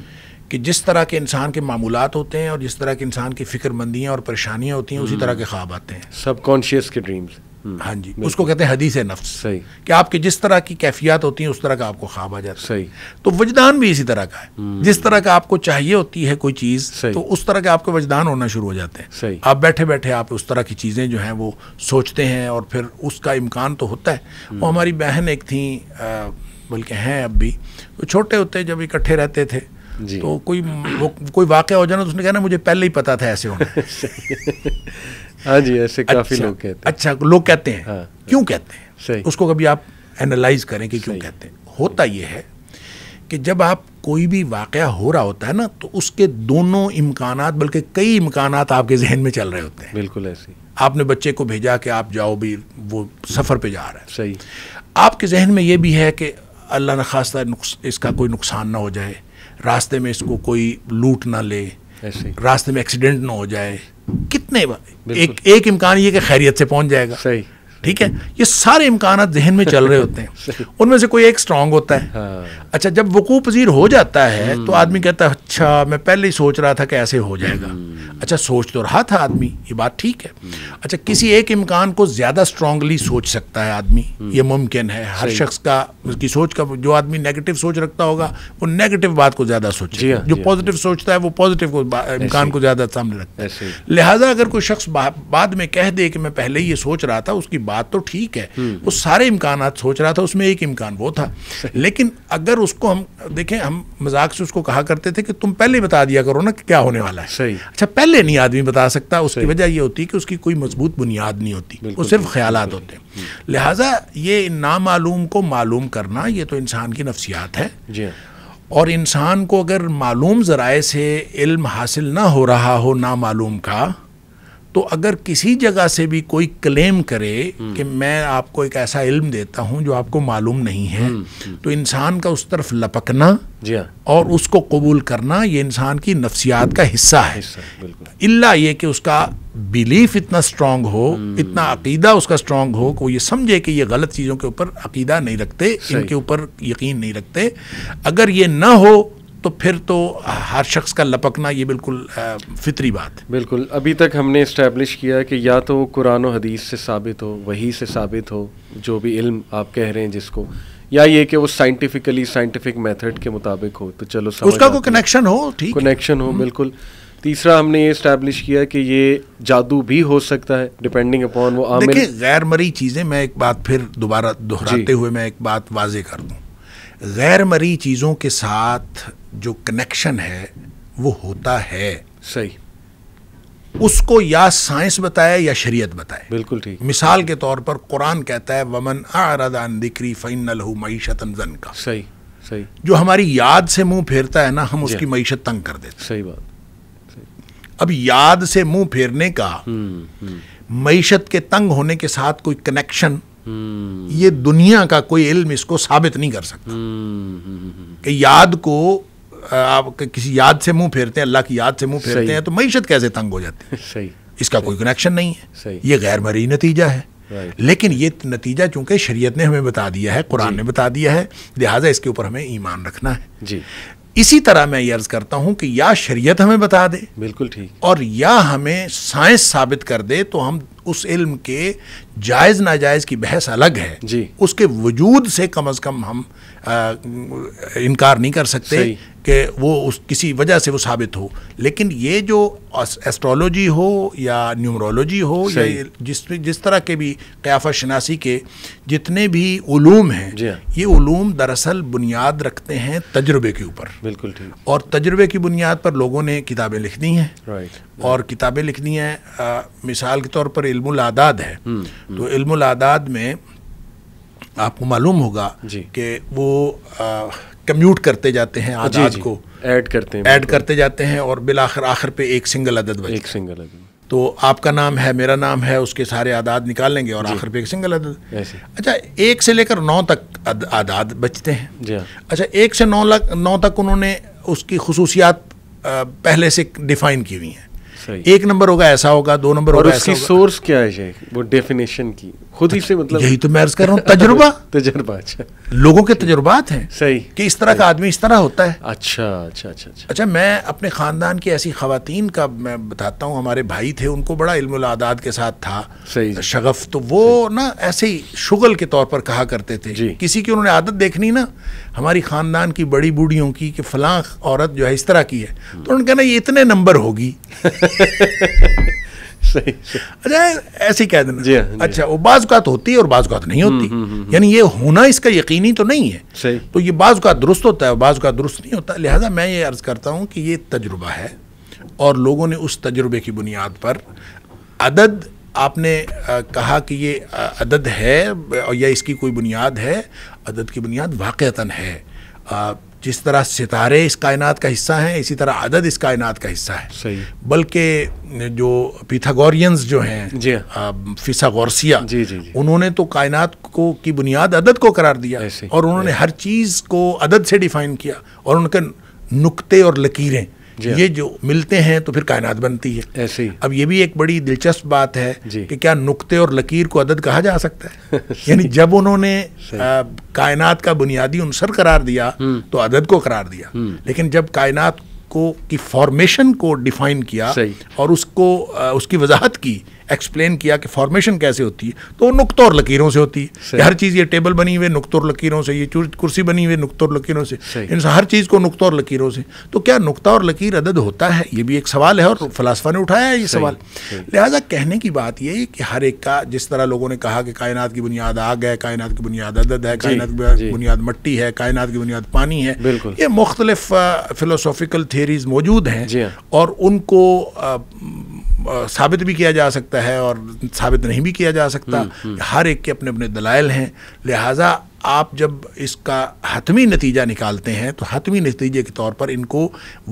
कि जिस तरह के इंसान के मामूलत होते हैं और जिस तरह के इंसान की फिक्रमंदियाँ और परेशानियाँ होती हैं उसी तरह के ख्वाब आते हैं सबकॉन्शियस के ड्रीम्स हम्म। हाँ जी उसको कहते हैं हदीस नफ्स सही कि आपके जिस तरह की कैफियत होती है उस तरह का आपको ख्वाब आ जाता है सही तो वजदान भी इसी तरह का है हम्म। जिस तरह का आपको चाहिए होती है कोई चीज़ तो उस तरह के आपके वजदान होना शुरू हो जाते हैं सही आप बैठे बैठे आप उस तरह की चीज़ें जो हैं वो सोचते हैं और फिर उसका इम्कान तो होता है हम्म। वो हमारी बहन एक थी बल्कि हैं अब भी तो छोटे होते जब इकट्ठे रहते थे तो कोई वो, कोई वाक्य हो जाना तो उसने कहना मुझे पहले ही पता था ऐसे होने [LAUGHS] हाँ जी ऐसे अच्छा, काफ़ी लोग कहते हैं अच्छा लोग कहते हैं हाँ, क्यों कहते हैं सही उसको कभी आप एनालाइज करें कि क्यों कहते हैं होता यह है कि जब आप कोई भी वाक़ हो रहा होता है ना तो उसके दोनों इम्कान बल्कि कई इम्कान आपके जहन में चल रहे होते हैं बिल्कुल ऐसे आपने बच्चे को भेजा कि आप जाओ भी वो सफ़र पे जा रहा है सही आपके जहन में ये भी है कि अल्लाह न खास्ता इसका कोई नुकसान ना हो जाए रास्ते में इसको कोई लूट ना ले रास्ते में एक्सीडेंट ना हो जाए कितने एक एक इम्कान ये कि खैरियत से पहुंच जाएगा सही ठीक है ये सारे इम्कान जहन में चल रहे होते हैं [LAUGHS] उनमें से कोई एक स्ट्रांग होता है हाँ। अच्छा जब वकू पजीर हो जाता है हम्म। तो आदमी कहता है अच्छा मैं पहले ही सोच रहा था कि ऐसे हो जाएगा हम्म। अच्छा सोच तो रहा था आदमी ये बात ठीक है हम्म। अच्छा किसी एक इम्कान को ज़्यादा स्ट्रांगली सोच सकता है आदमी ये मुमकिन है हर शख्स का उसकी सोच का जो आदमी नेगेटिव सोच रखता होगा वो नेगेटिव बात को ज़्यादा सोच हाँ, जो पॉजिटिव हाँ। सोचता है वो पॉजिटिव इम्कान को ज़्यादा सामने रखता है लिहाजा अगर कोई शख्स बाद में कह दे कि मैं पहले ही ये सोच रहा था उसकी बात तो ठीक है हम्म। वो सारे इम्कान सोच रहा था उसमें एक इम्कान वो था [LAUGHS] लेकिन अगर उसको हम देखें हम मजाक से उसको कहा करते थे कि तुम पहले बता दिया करो ना कि क्या होने वाला है सही अच्छा पहले नहीं आदमी बता सकता उसकी वजह यह होती कि उसकी कोई मजबूत बुनियाद नहीं होती वो सिर्फ ख्याल होते हैं हम्म। लिहाजा ये नामालूम को मालूम करना ये तो इंसान की नफसियात है हाँ। और इंसान को अगर मालूम ज़राए से इल्म हासिल ना हो रहा हो नामालूम का तो अगर किसी जगह से भी कोई क्लेम करे हम्म। कि मैं आपको एक ऐसा इल्म देता हूं जो आपको मालूम नहीं है हम्म, हम्म। तो इंसान का उस तरफ लपकना हाँ। और उसको कबूल करना ये इंसान की नफ्सियात का हिस्सा है इल्ला ये कि उसका बिलीफ इतना स्ट्रांग हो इतना अकीदा उसका स्ट्रांग हो कि वो ये समझे कि ये गलत चीज़ों के ऊपर अकीदा नहीं रखते इनके ऊपर यकीन नहीं रखते अगर ये ना हो तो फिर तो हर शख्स का लपकना ये बिल्कुल फितरी बात है बिल्कुल अभी तक हमने इस्टेब्लिश किया कि या तो कुरान और हदीस से साबित हो वही से साबित हो जो भी इल्म आप कह रहे हैं जिसको या ये कि वो साइंटिफिकली साइंटिफिक मेथड के मुताबिक हो तो चलो उसका कोई कनेक्शन हो ठीक कनेक्शन हो हम्म। बिल्कुल तीसरा हमने ये इस्टेब्लिश किया कि ये जादू भी हो सकता है डिपेंडिंग अपॉन वो आम गैर मरी चीज़ें मैं एक बात फिर दोबारा दोहराते हुए मैं एक बात वाजे कर दूँ गैर मरी चीज़ों के साथ जो कनेक्शन है वो होता है सही उसको या साइंस बताए या शरीयत बताए बिल्कुल ठीक मिसाल के तौर पर कुरान कहता है वमन आरदान दिक्री फ़ैन लहू मीशत जन का सही सही जो हमारी याद से मुंह फेरता है ना हम उसकी मीशत तंग कर देते सही बात सही। अब याद से मुंह फेरने का मीशत हम्म, हम्म। के तंग होने के साथ कोई कनेक्शन हम्म। ये दुनिया का कोई इल्म इसको साबित नहीं कर सकता कि याद को आप किसी याद से मुंह फेरते हैं अल्लाह की याद से मुंह फेरते हैं तो मीशत कैसे तंग हो जाती है सही इसका सही। कोई कनेक्शन नहीं है ये गैर मरी नतीजा है लेकिन ये नतीजा चूंकि शरीयत ने हमें बता दिया है कुरान ने बता दिया है लिहाजा इसके ऊपर हमें ईमान रखना है जी इसी तरह मैं ये अर्ज करता हूं कि या शरीयत हमें बता दे बिल्कुल ठीक और या हमें साइंस साबित कर दे तो हम उस इल्म के जायज़ नाजायज़ की बहस अलग है जी उसके वजूद से कम अज़ कम हम इनकार नहीं कर सकते कि वो उस किसी वजह से वो साबित हो लेकिन ये जो एस्ट्रोलॉजी हो या न्यूमरोलॉजी हो या जिस जिस तरह के भी क्याफ़ा शनासी के जितने भी ूम हैं हाँ। ये ूम दरअसल बुनियाद रखते हैं तजुर्बे के ऊपर बिल्कुल ठीक और तजुर्बे की बुनियाद पर लोगों ने किताबें लिखनी हैं और किताबें लिखनी है आ, मिसाल के तौर पर इल्मुल आदाद है हम्म, हम्म। तो इल्मुल आदाद में आपको मालूम होगा कि वो कम्यूट करते जाते हैं आदाद जी, जी, को ऐड करते हैं ऐड करते जाते हैं और बिल आखिर पे एक सिंगल अदद बचता एक सिंगल अदद तो आपका नाम है मेरा नाम है उसके सारे आदाद निकाल लेंगे और आखिर पे एक सिंगल अदद अच्छा एक से लेकर नौ तक आदाद बचते हैं हाँ। अच्छा एक से नौ लाख नौ तक उन्होंने उसकी खसूसियात पहले से डिफाइन की हुई हैं एक नंबर होगा ऐसा होगा दो नंबर होगा उसकी सोर्स क्या है वो डेफिनेशन की खुद ही से मतलब यही तो मैं अर्ज कर रहा हूँ तजुर्बा [LAUGHS] तजुर्बा अच्छा लोगों के तजुर्बात हैं सही कि इस तरह का आदमी इस तरह होता है अच्छा अच्छा अच्छा अच्छा, अच्छा मैं अपने खानदान की ऐसी खातन का मैं बताता हूँ हमारे भाई थे उनको बड़ा इल्म आदाद के साथ था सही शगफ तो वो ना ऐसे ही शुगल के तौर पर कहा करते थे किसी की उन्होंने आदत देखनी ना हमारी ख़ानदान की बड़ी बूढ़ियों की कि फलां औरत जो है इस तरह की है तो उन्होंने कहना ये इतने नंबर होगी [LAUGHS] अच्छा ऐसे कह देना जी, हाँ, जी अच्छा वो बाजुकात होती है और बाजुकात नहीं होती हम्म, हम्म, हम्म। यानी ये होना इसका यकीनी तो नहीं है तो ये बाजुकात दुरुस्त होता है बाजुकात दुरुस्त नहीं होता लिहाजा मैं ये अर्ज़ करता हूँ कि ये तजुर्बा है और लोगों ने उस तजुर्बे की बुनियाद पर अदद आपने कहा कि ये अदद है या इसकी कोई बुनियाद है अदद की बुनियाद वाक़ता है जिस तरह सितारे इस कायनात का हिस्सा हैं इसी तरह अदद इस कायनात का हिस्सा है बल्कि जो पिथागोरियंस जो हैं हाँ। फिसागोरसिया उन्होंने तो कायनात को की बुनियाद अदद को करार दिया और उन्होंने हर चीज़ को अदद से डिफाइन किया और उनके नुक्ते और लकीरें हाँ। ये जो मिलते हैं तो फिर कायनात बनती है ऐसे अब ये भी एक बड़ी दिलचस्प बात है कि क्या नुक्ते और लकीर को अदद कहा जा सकता है [LAUGHS] यानी जब उन्होंने कायनात का बुनियादी अनसर करार दिया हम्म। तो अदद को करार दिया हम्म। लेकिन जब कायनात को की फॉर्मेशन को डिफाइन किया और उसको उसकी वजाहत की एक्सप्लेन किया कि फॉर्मेशन कैसे होती है तो नुकतों और लकीरों से होती है हर चीज़ ये टेबल बनी हुई नुकतों और लकीरों से ये कुर्सी बनी हुई नुकतों और लकीरों से इन हर चीज़ को नुकतों और लकीरों से तो क्या नुकता और लकीर अदद होता है ये भी एक सवाल है और फलासफा ने उठाया है ये सवाल लिहाजा कहने की बात यह कि हर एक का जिस तरह लोगों ने कहा कि कायनात की बुनियाद आग है कायनात की बुनियाद अदद है कायनात की बुनियाद मट्टी है कायनात की बुनियाद पानी है ये मुख्तलिफ फिलोसॉफिकल थेरीज मौजूद हैं और उनको साबित भी किया जा सकता सकता है और साबित नहीं भी किया जा सकता हम्म, हम्म। हर एक के अपने अपने दलाइल हैं लिहाजा आप जब इसका हतमी नतीजा निकालते हैं तो हतमी नतीजे के तौर पर इनको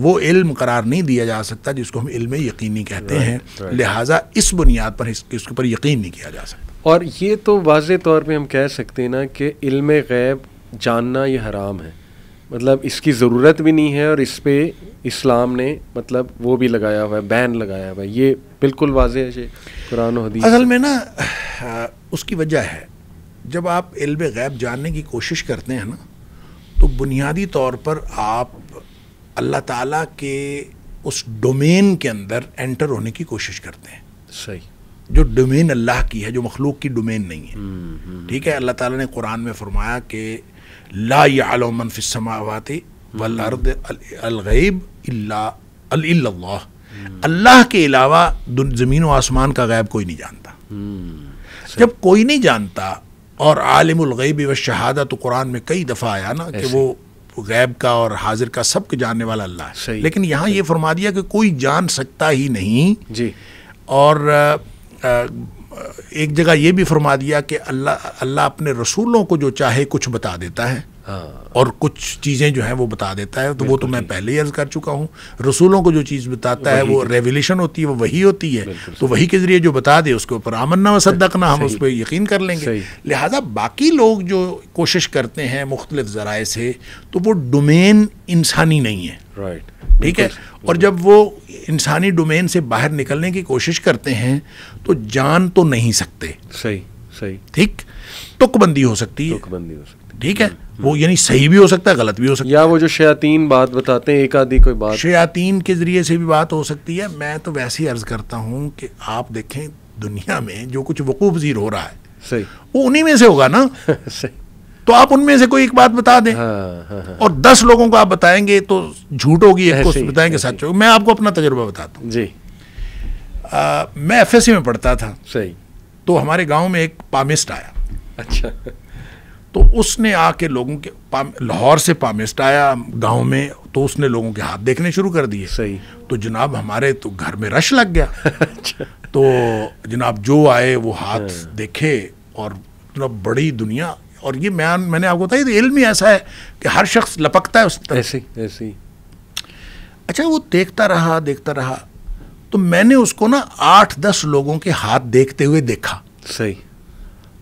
वो इल्म करार नहीं दिया जा सकता जिसको हम इल्म यकीनी कहते हैं लिहाजा इस बुनियाद पर इसके ऊपर यकीन नहीं किया जा सकता और ये तो वाज तौर पर हम कह सकते हैं ना कि इल्म गैब जानना ये हराम है मतलब इसकी ज़रूरत भी नहीं है और इस पर इस्लाम ने मतलब वो भी लगाया हुआ है बैन लगाया हुआ है ये बिल्कुल वाज है कुरान हदीस असल में ना उसकी वजह है जब आप इल्म गैब जानने की कोशिश करते हैं ना तो बुनियादी तौर पर आप अल्लाह ताला के उस डोमेन के अंदर एंटर होने की कोशिश करते हैं सही जो डोमेन अल्लाह की है जो मखलूक की डोमेन नहीं है हम्म, हम्म। ठीक है अल्लाह ताला ने कुरान में फरमाया कि अल्लाह के अलावा ज़मीन व आसमान का गैब कोई नहीं जानता जब कोई नहीं जानता और आलमगैब व शहादा तो कुरान में कई दफ़ा आया ना कि वो गैब का और हाजिर का सब जानने वाला अल्लाह है लेकिन यहाँ ये फरमा दिया कि कोई जान सकता ही नहीं जी और आ, आ, एक जगह ये भी फरमा दिया कि अल्लाह अल्लाह अपने रसूलों को जो चाहे कुछ बता देता है हाँ। और कुछ चीज़ें जो हैं वो बता देता है तो वो तो मैं पहले ही अर्ज कर चुका हूँ रसूलों को जो चीज़ बताता है वो रेवोल्यूशन तो। होती है वो वही होती है तो वही के ज़रिए जो बता दे उसके ऊपर आमन वसदक ना हम उस पर यकीन कर लेंगे लिहाजा बाकी लोग जो कोशिश करते हैं मुख्तलिफ ज़राए से तो वो डोमेन इंसानी नहीं है राइट ठीक है और जब वो इंसानी डोमेन से बाहर निकलने की कोशिश करते हैं तो जान तो नहीं सकते सही सही ठीक तुकबंदी हो सकती है ठीक है वो यानी सही भी हो सकता है गलत भी हो सकता है या वो जो शयातीन बात बताते हैं एक आधी कोई बात शयातीन के ज़रिए से भी बात हो सकती है मैं तो वैसे ही अर्ज़ करता हूँ कि आप देखें दुनिया में जो कुछ वकूफ जीर हो रहा है सही वो उन्हीं में से होगा ना [LAUGHS] सही तो आप उनमें से कोई एक बात बता दें हाँ, हाँ, हाँ। और दस लोगों को आप बताएंगे तो झूठ होगी एक को बताएंगे सच होगी मैं आपको अपना तजुर्बा बताता हूँ जी मैं एफ में पढ़ता था सही तो हमारे गाँव में एक पामिस्ट आया अच्छा तो उसने आके लोगों के लाहौर से पामिस्ट आया गांव में तो उसने लोगों के हाथ देखने शुरू कर दिए सही तो जनाब हमारे तो घर में रश लग गया [LAUGHS] अच्छा। तो जनाब जो आए वो हाथ हाँ। देखे और मतलब बड़ी दुनिया और ये मैं मैंने आपको बताया तो इल्म ही ऐसा है कि हर शख्स लपकता है उस तरह ऐसे ऐसे अच्छा वो देखता रहा देखता रहा तो मैंने उसको ना आठ दस लोगों के हाथ देखते हुए देखा सही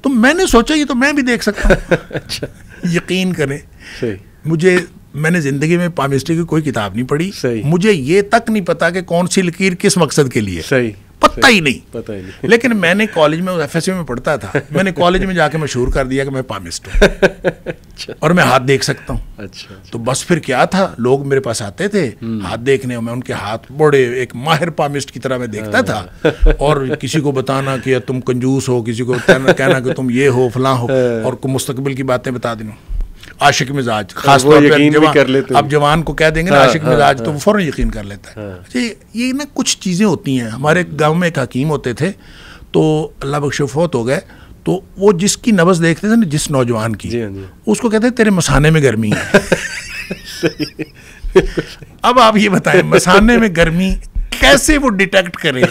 तो मैंने सोचा ये तो मैं भी देख सकता हूँ [LAUGHS] अच्छा यकीन करें सही मुझे मैंने ज़िंदगी में पामिस्ट्री की कोई किताब नहीं पढ़ी सही मुझे ये तक नहीं पता कि कौन सी लकीर किस मकसद के लिए सही पता ही नहीं पता ही नहीं लेकिन मैंने कॉलेज में एफ में पढ़ता था [LAUGHS] मैंने कॉलेज में जाके मशहूर कर दिया कि मैं पामिस्ट हूँ अच्छा। और मैं हाथ देख सकता हूँ अच्छा, अच्छा, तो बस फिर क्या था लोग मेरे पास आते थे हम्म। हाथ देखने मैं उनके हाथ बड़े एक माहिर पामिस्ट की तरह मैं देखता था हाँ। और किसी को बताना कि तुम कंजूस हो किसी को कहना कि तुम ये हो फला हो हाँ। और मुस्तकबिल की बातें बता देना आशिक मिजाज हाँ, खास तो तौर पे जवान, कर लेते अब जवान को कह देंगे ना हाँ, आशिक हाँ, मिजाज तो फ़ौरन यकीन कर लेता है अच्छा ये ना कुछ चीज़ें होती हैं हमारे गाँव में एक हकीम होते थे तो अल्लाह बख्श फौत हो गए तो वो जिसकी नब्ज़ देखते थे ना जिस नौजवान की उसको कहते तेरे मसाने में गर्मी है अब आप ये बताएं मसाने में गर्मी कैसे वो डिटेक्ट करे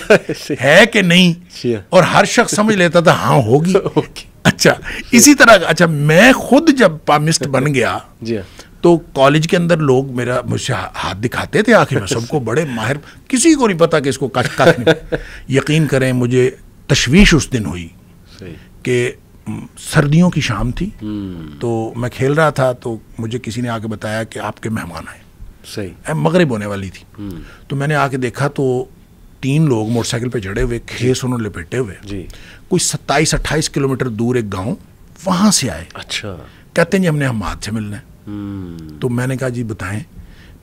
[LAUGHS] है कि नहीं और हर शख्स समझ लेता था हाँ होगी [LAUGHS] अच्छा इसी तरह अच्छा मैं खुद जब पामिस्ट बन गया जी हाँ। तो कॉलेज के अंदर लोग मेरा मुझसे हाथ दिखाते थे आखिर में सबको बड़े माहिर किसी को नहीं पता कि इसको काश काश यकीन करें मुझे तशवीश उस दिन हुई कि सर्दियों की शाम थी हम्म। तो मैं खेल रहा था तो मुझे किसी ने आके बताया कि आपके मेहमान आए सही मगरब होने वाली थी हम्म। तो मैंने आके देखा तो तीन लोग मोटरसाइकिल पे चढ़े हुए खेस उन्होंने लपेटे हुए कोई सत्ताईस अट्ठाईस किलोमीटर दूर एक गाँव वहाँ से आए अच्छा कहते हैं जी हमने हम हाथ से मिलना है हम्म। तो मैंने कहा जी बताएं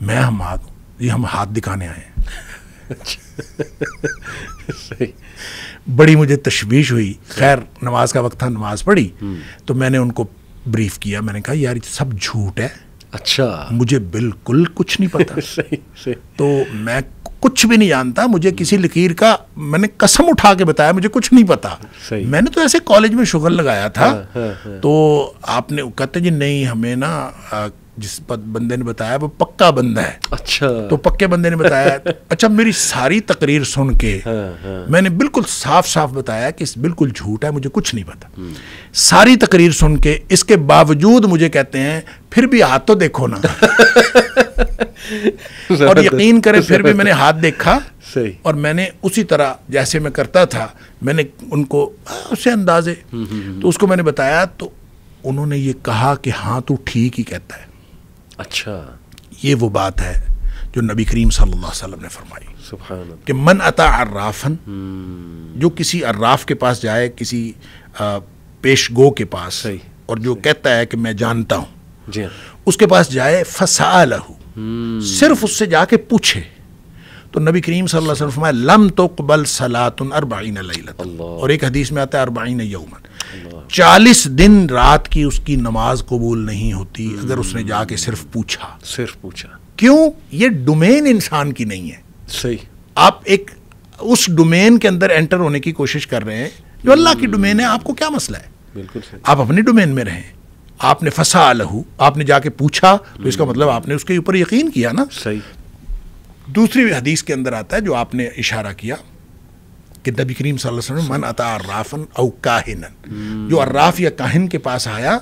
मैं हम हाथ जी हम हाथ दिखाने आए हैं [LAUGHS] बड़ी मुझे तशवीश हुई खैर नमाज का वक्त था नमाज पढ़ी हम्म। तो मैंने उनको ब्रीफ किया मैंने कहा यार सब झूठ है अच्छा मुझे बिल्कुल कुछ नहीं पता [LAUGHS] सही, सही। तो मैं कुछ भी नहीं जानता मुझे किसी लकीर का मैंने कसम उठा के बताया मुझे कुछ नहीं पता मैंने तो ऐसे कॉलेज में शुगर लगाया था हाँ, हाँ, हाँ। तो आपने कहते जी नहीं हमें ना जिस बंदे ने बताया वो पक्का बंदा है अच्छा तो पक्के बंदे ने बताया अच्छा मेरी सारी तकरीर सुन के हाँ, हाँ। मैंने बिल्कुल साफ साफ बताया कि बिल्कुल झूठ है मुझे कुछ नहीं पता हम्म। सारी तकरीर सुन के इसके बावजूद मुझे कहते हैं फिर भी हाथ तो देखो ना [LAUGHS] [LAUGHS] और यकीन करें फिर भी मैंने हाथ देखा सही और मैंने उसी तरह जैसे मैं करता था मैंने उनको हाँ, उससे अंदाजे हम्म, हम्म, हम्म। तो उसको मैंने बताया तो उन्होंने ये कहा कि हाँ तू ठीक ही कहता है अच्छा ये वो बात है जो नबी करीम सल्लल्लाहु अलैहि वसल्लम ने फरमाई कि मन अता अर्राफन जो किसी अर्राफ के पास जाए किसी पेशगो के पास और जो कहता है कि मैं जानता हूँ हाँ। उसके पास जाए फसा लहू हम्म। सिर्फ उससे जाके पूछे तो नबी करीम सल्लल्लाहु अलैहि वसल्लम लम तुकबल अरबाइन और एक हदीस में आता है अरबाइन यौमन चालीस दिन रात की उसकी नमाज कबूल नहीं होती अगर उसने हम्म। जाके सिर्फ पूछा सिर्फ पूछा क्यों ये डोमेन इंसान की नहीं है सही आप एक उस डोमेन के अंदर एंटर होने की कोशिश कर रहे हैं जो अल्लाह की डोमेन है आपको क्या मसला है बिल्कुल आप अपनी डोमेन में रहें आपने फंसा लहू आपने जाके पूछा तो इसका मतलब आपने उसके ऊपर यकीन किया ना सही दूसरी हदीस के अंदर आता है जो आपने इशारा किया कि नबी करीम वसल्लम मन अता अर्राफन औ काहिन हम्म। जो अर्राफ या काहिन के पास आया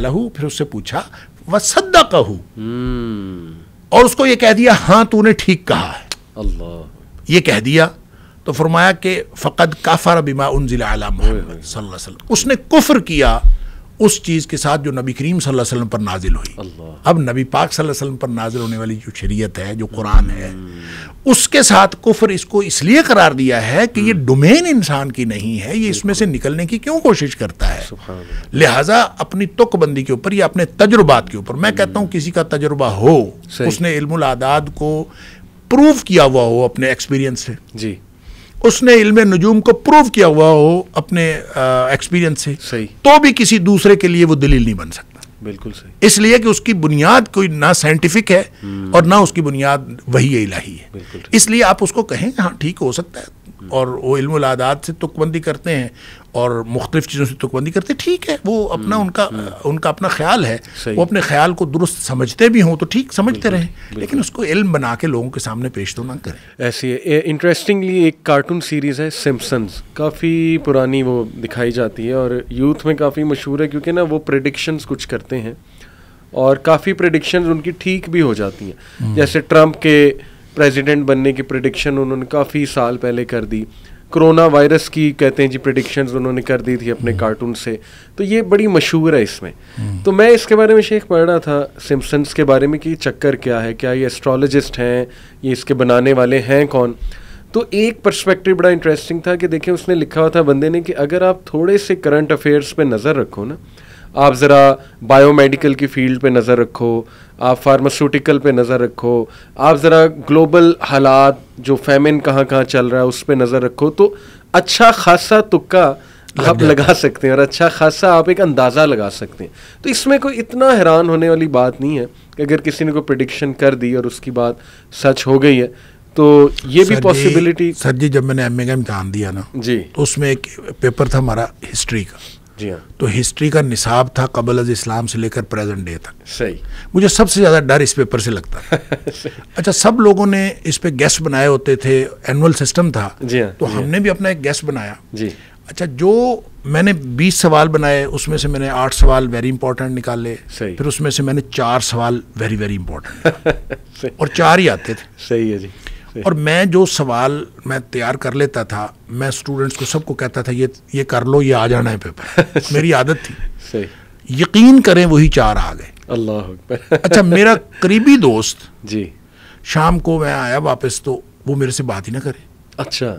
लहू फिर उससे पूछा व सद्दा कहू हम्म। और उसको ये कह दिया हाँ तूने ठीक कहा है अल्लाह ये कह दिया तो फरमाया कि फ़कद काफ़र बिमा उनजिला मोहम्मद उसने कुफ्र किया उस चीज़ के साथ जो नबी करीम सल्लल्लाहु अलैहि वसल्लम पर नाजिल हुई अब नबी पाक सल्लल्लाहु अलैहि वसल्लम पर नाजिल होने वाली जो शरीयत है जो कुरान है उसके साथ कुफर इसको इसलिए करार दिया है कि ये डोमेन इंसान की नहीं है ये इसमें से निकलने की क्यों कोशिश करता है लिहाजा अपनी तुकबंदी के ऊपर या अपने तजुर्बात के ऊपर मैं कहता हूँ हम्म। किसी का तजुर्बा हो उसने इल्मुल आदाद को प्रूव किया हुआ हो अपने एक्सपीरियंस से जी उसने इल्म नजूम को प्रूव किया हुआ हो अपने एक्सपीरियंस से सही तो भी किसी दूसरे के लिए वो दलील नहीं बन सकता बिल्कुल सही इसलिए कि उसकी बुनियाद कोई ना साइंटिफिक है हम्म। और ना उसकी बुनियाद वही इलाही है इसलिए आप उसको कहें हाँ ठीक हो सकता है और वो इल्म आदात से तुकबंदी करते हैं और मुख्तलिफ चीज़ों से तुकबंदी करते ठीक है वो अपना हम्म, उनका हम्म। उनका अपना ख्याल है वो अपने ख्याल को दुरुस्त समझते भी हों तो ठीक समझते रहें लेकिन उसको इल्म बना के लोगों के सामने पेश तो ना करें ऐसी इंटरेस्टिंगली एक कार्टून सीरीज़ है सिम्पसन्स काफ़ी पुरानी वो दिखाई जाती है और यूथ में काफ़ी मशहूर है क्योंकि ना वो प्रडिक्शन कुछ करते हैं और काफ़ी प्रडिक्शन उनकी ठीक भी हो जाती हैं हम्म। जैसे ट्रंप के प्रेसिडेंट बनने की प्रडिक्शन उन्होंने काफ़ी साल पहले कर दी कोरोना वायरस की कहते हैं जी प्रडिक्शन उन्होंने कर दी थी अपने कार्टून हम्म। से तो ये बड़ी मशहूर है इसमें हम्म। तो मैं इसके बारे में शेख पढ़ रहा था सिम्पसन्स के बारे में कि चक्कर क्या है क्या ये एस्ट्रोलॉजिस्ट हैं ये इसके बनाने वाले हैं कौन तो एक पर्सपेक्टिव बड़ा इंटरेस्टिंग था कि देखिए उसने लिखा हुआ था बंदे ने कि अगर आप थोड़े से करंट अफेयर्स पे नज़र रखो ना आप ज़रा बायोमेडिकल की फील्ड पे नज़र रखो आप फार्मास्यूटिकल पे नज़र रखो आप ज़रा ग्लोबल हालात जो फैमिन कहाँ कहाँ चल रहा है उस पर नज़र रखो तो अच्छा खासा तुक्का आप लगा सकते हैं और अच्छा खासा आप एक अंदाज़ा लगा सकते हैं तो इसमें कोई इतना हैरान होने वाली बात नहीं है कि अगर किसी ने कोई प्रडिक्शन कर दी और उसकी बात सच हो गई है तो ये भी पॉसिबिलिटी सर जी जब मैंने एम का इम्तहान दिया ना जी तो उसमें एक पेपर था हमारा हिस्ट्री का जी हाँ। तो हिस्ट्री का निसाब था कबल अज इस्लाम से लेकर प्रेजेंट डे तक सही मुझे सबसे ज़्यादा डर इस पेपर से लगता था [LAUGHS] अच्छा सब लोगों ने इस पे गैस बनाए होते थे एनुअल सिस्टम था जी हाँ, तो जी हमने हाँ। भी अपना एक गैस बनाया जी अच्छा जो मैंने 20 सवाल बनाए उसमें से मैंने आठ सवाल वेरी इंपॉर्टेंट निकाले फिर उसमें से मैंने चार सवाल वेरी वेरी इंपॉर्टेंट और चार ही आते थे सही है जी और मैं जो सवाल मैं तैयार कर लेता था मैं स्टूडेंट्स को सबको कहता था ये ये कर लो ये आ जाना है पेपर [LAUGHS] मेरी आदत थी यकीन करें वही चार आ गए अल्लाह [LAUGHS] अच्छा मेरा करीबी दोस्त जी शाम को मैं आया वापस तो वो मेरे से बात ही ना करे अच्छा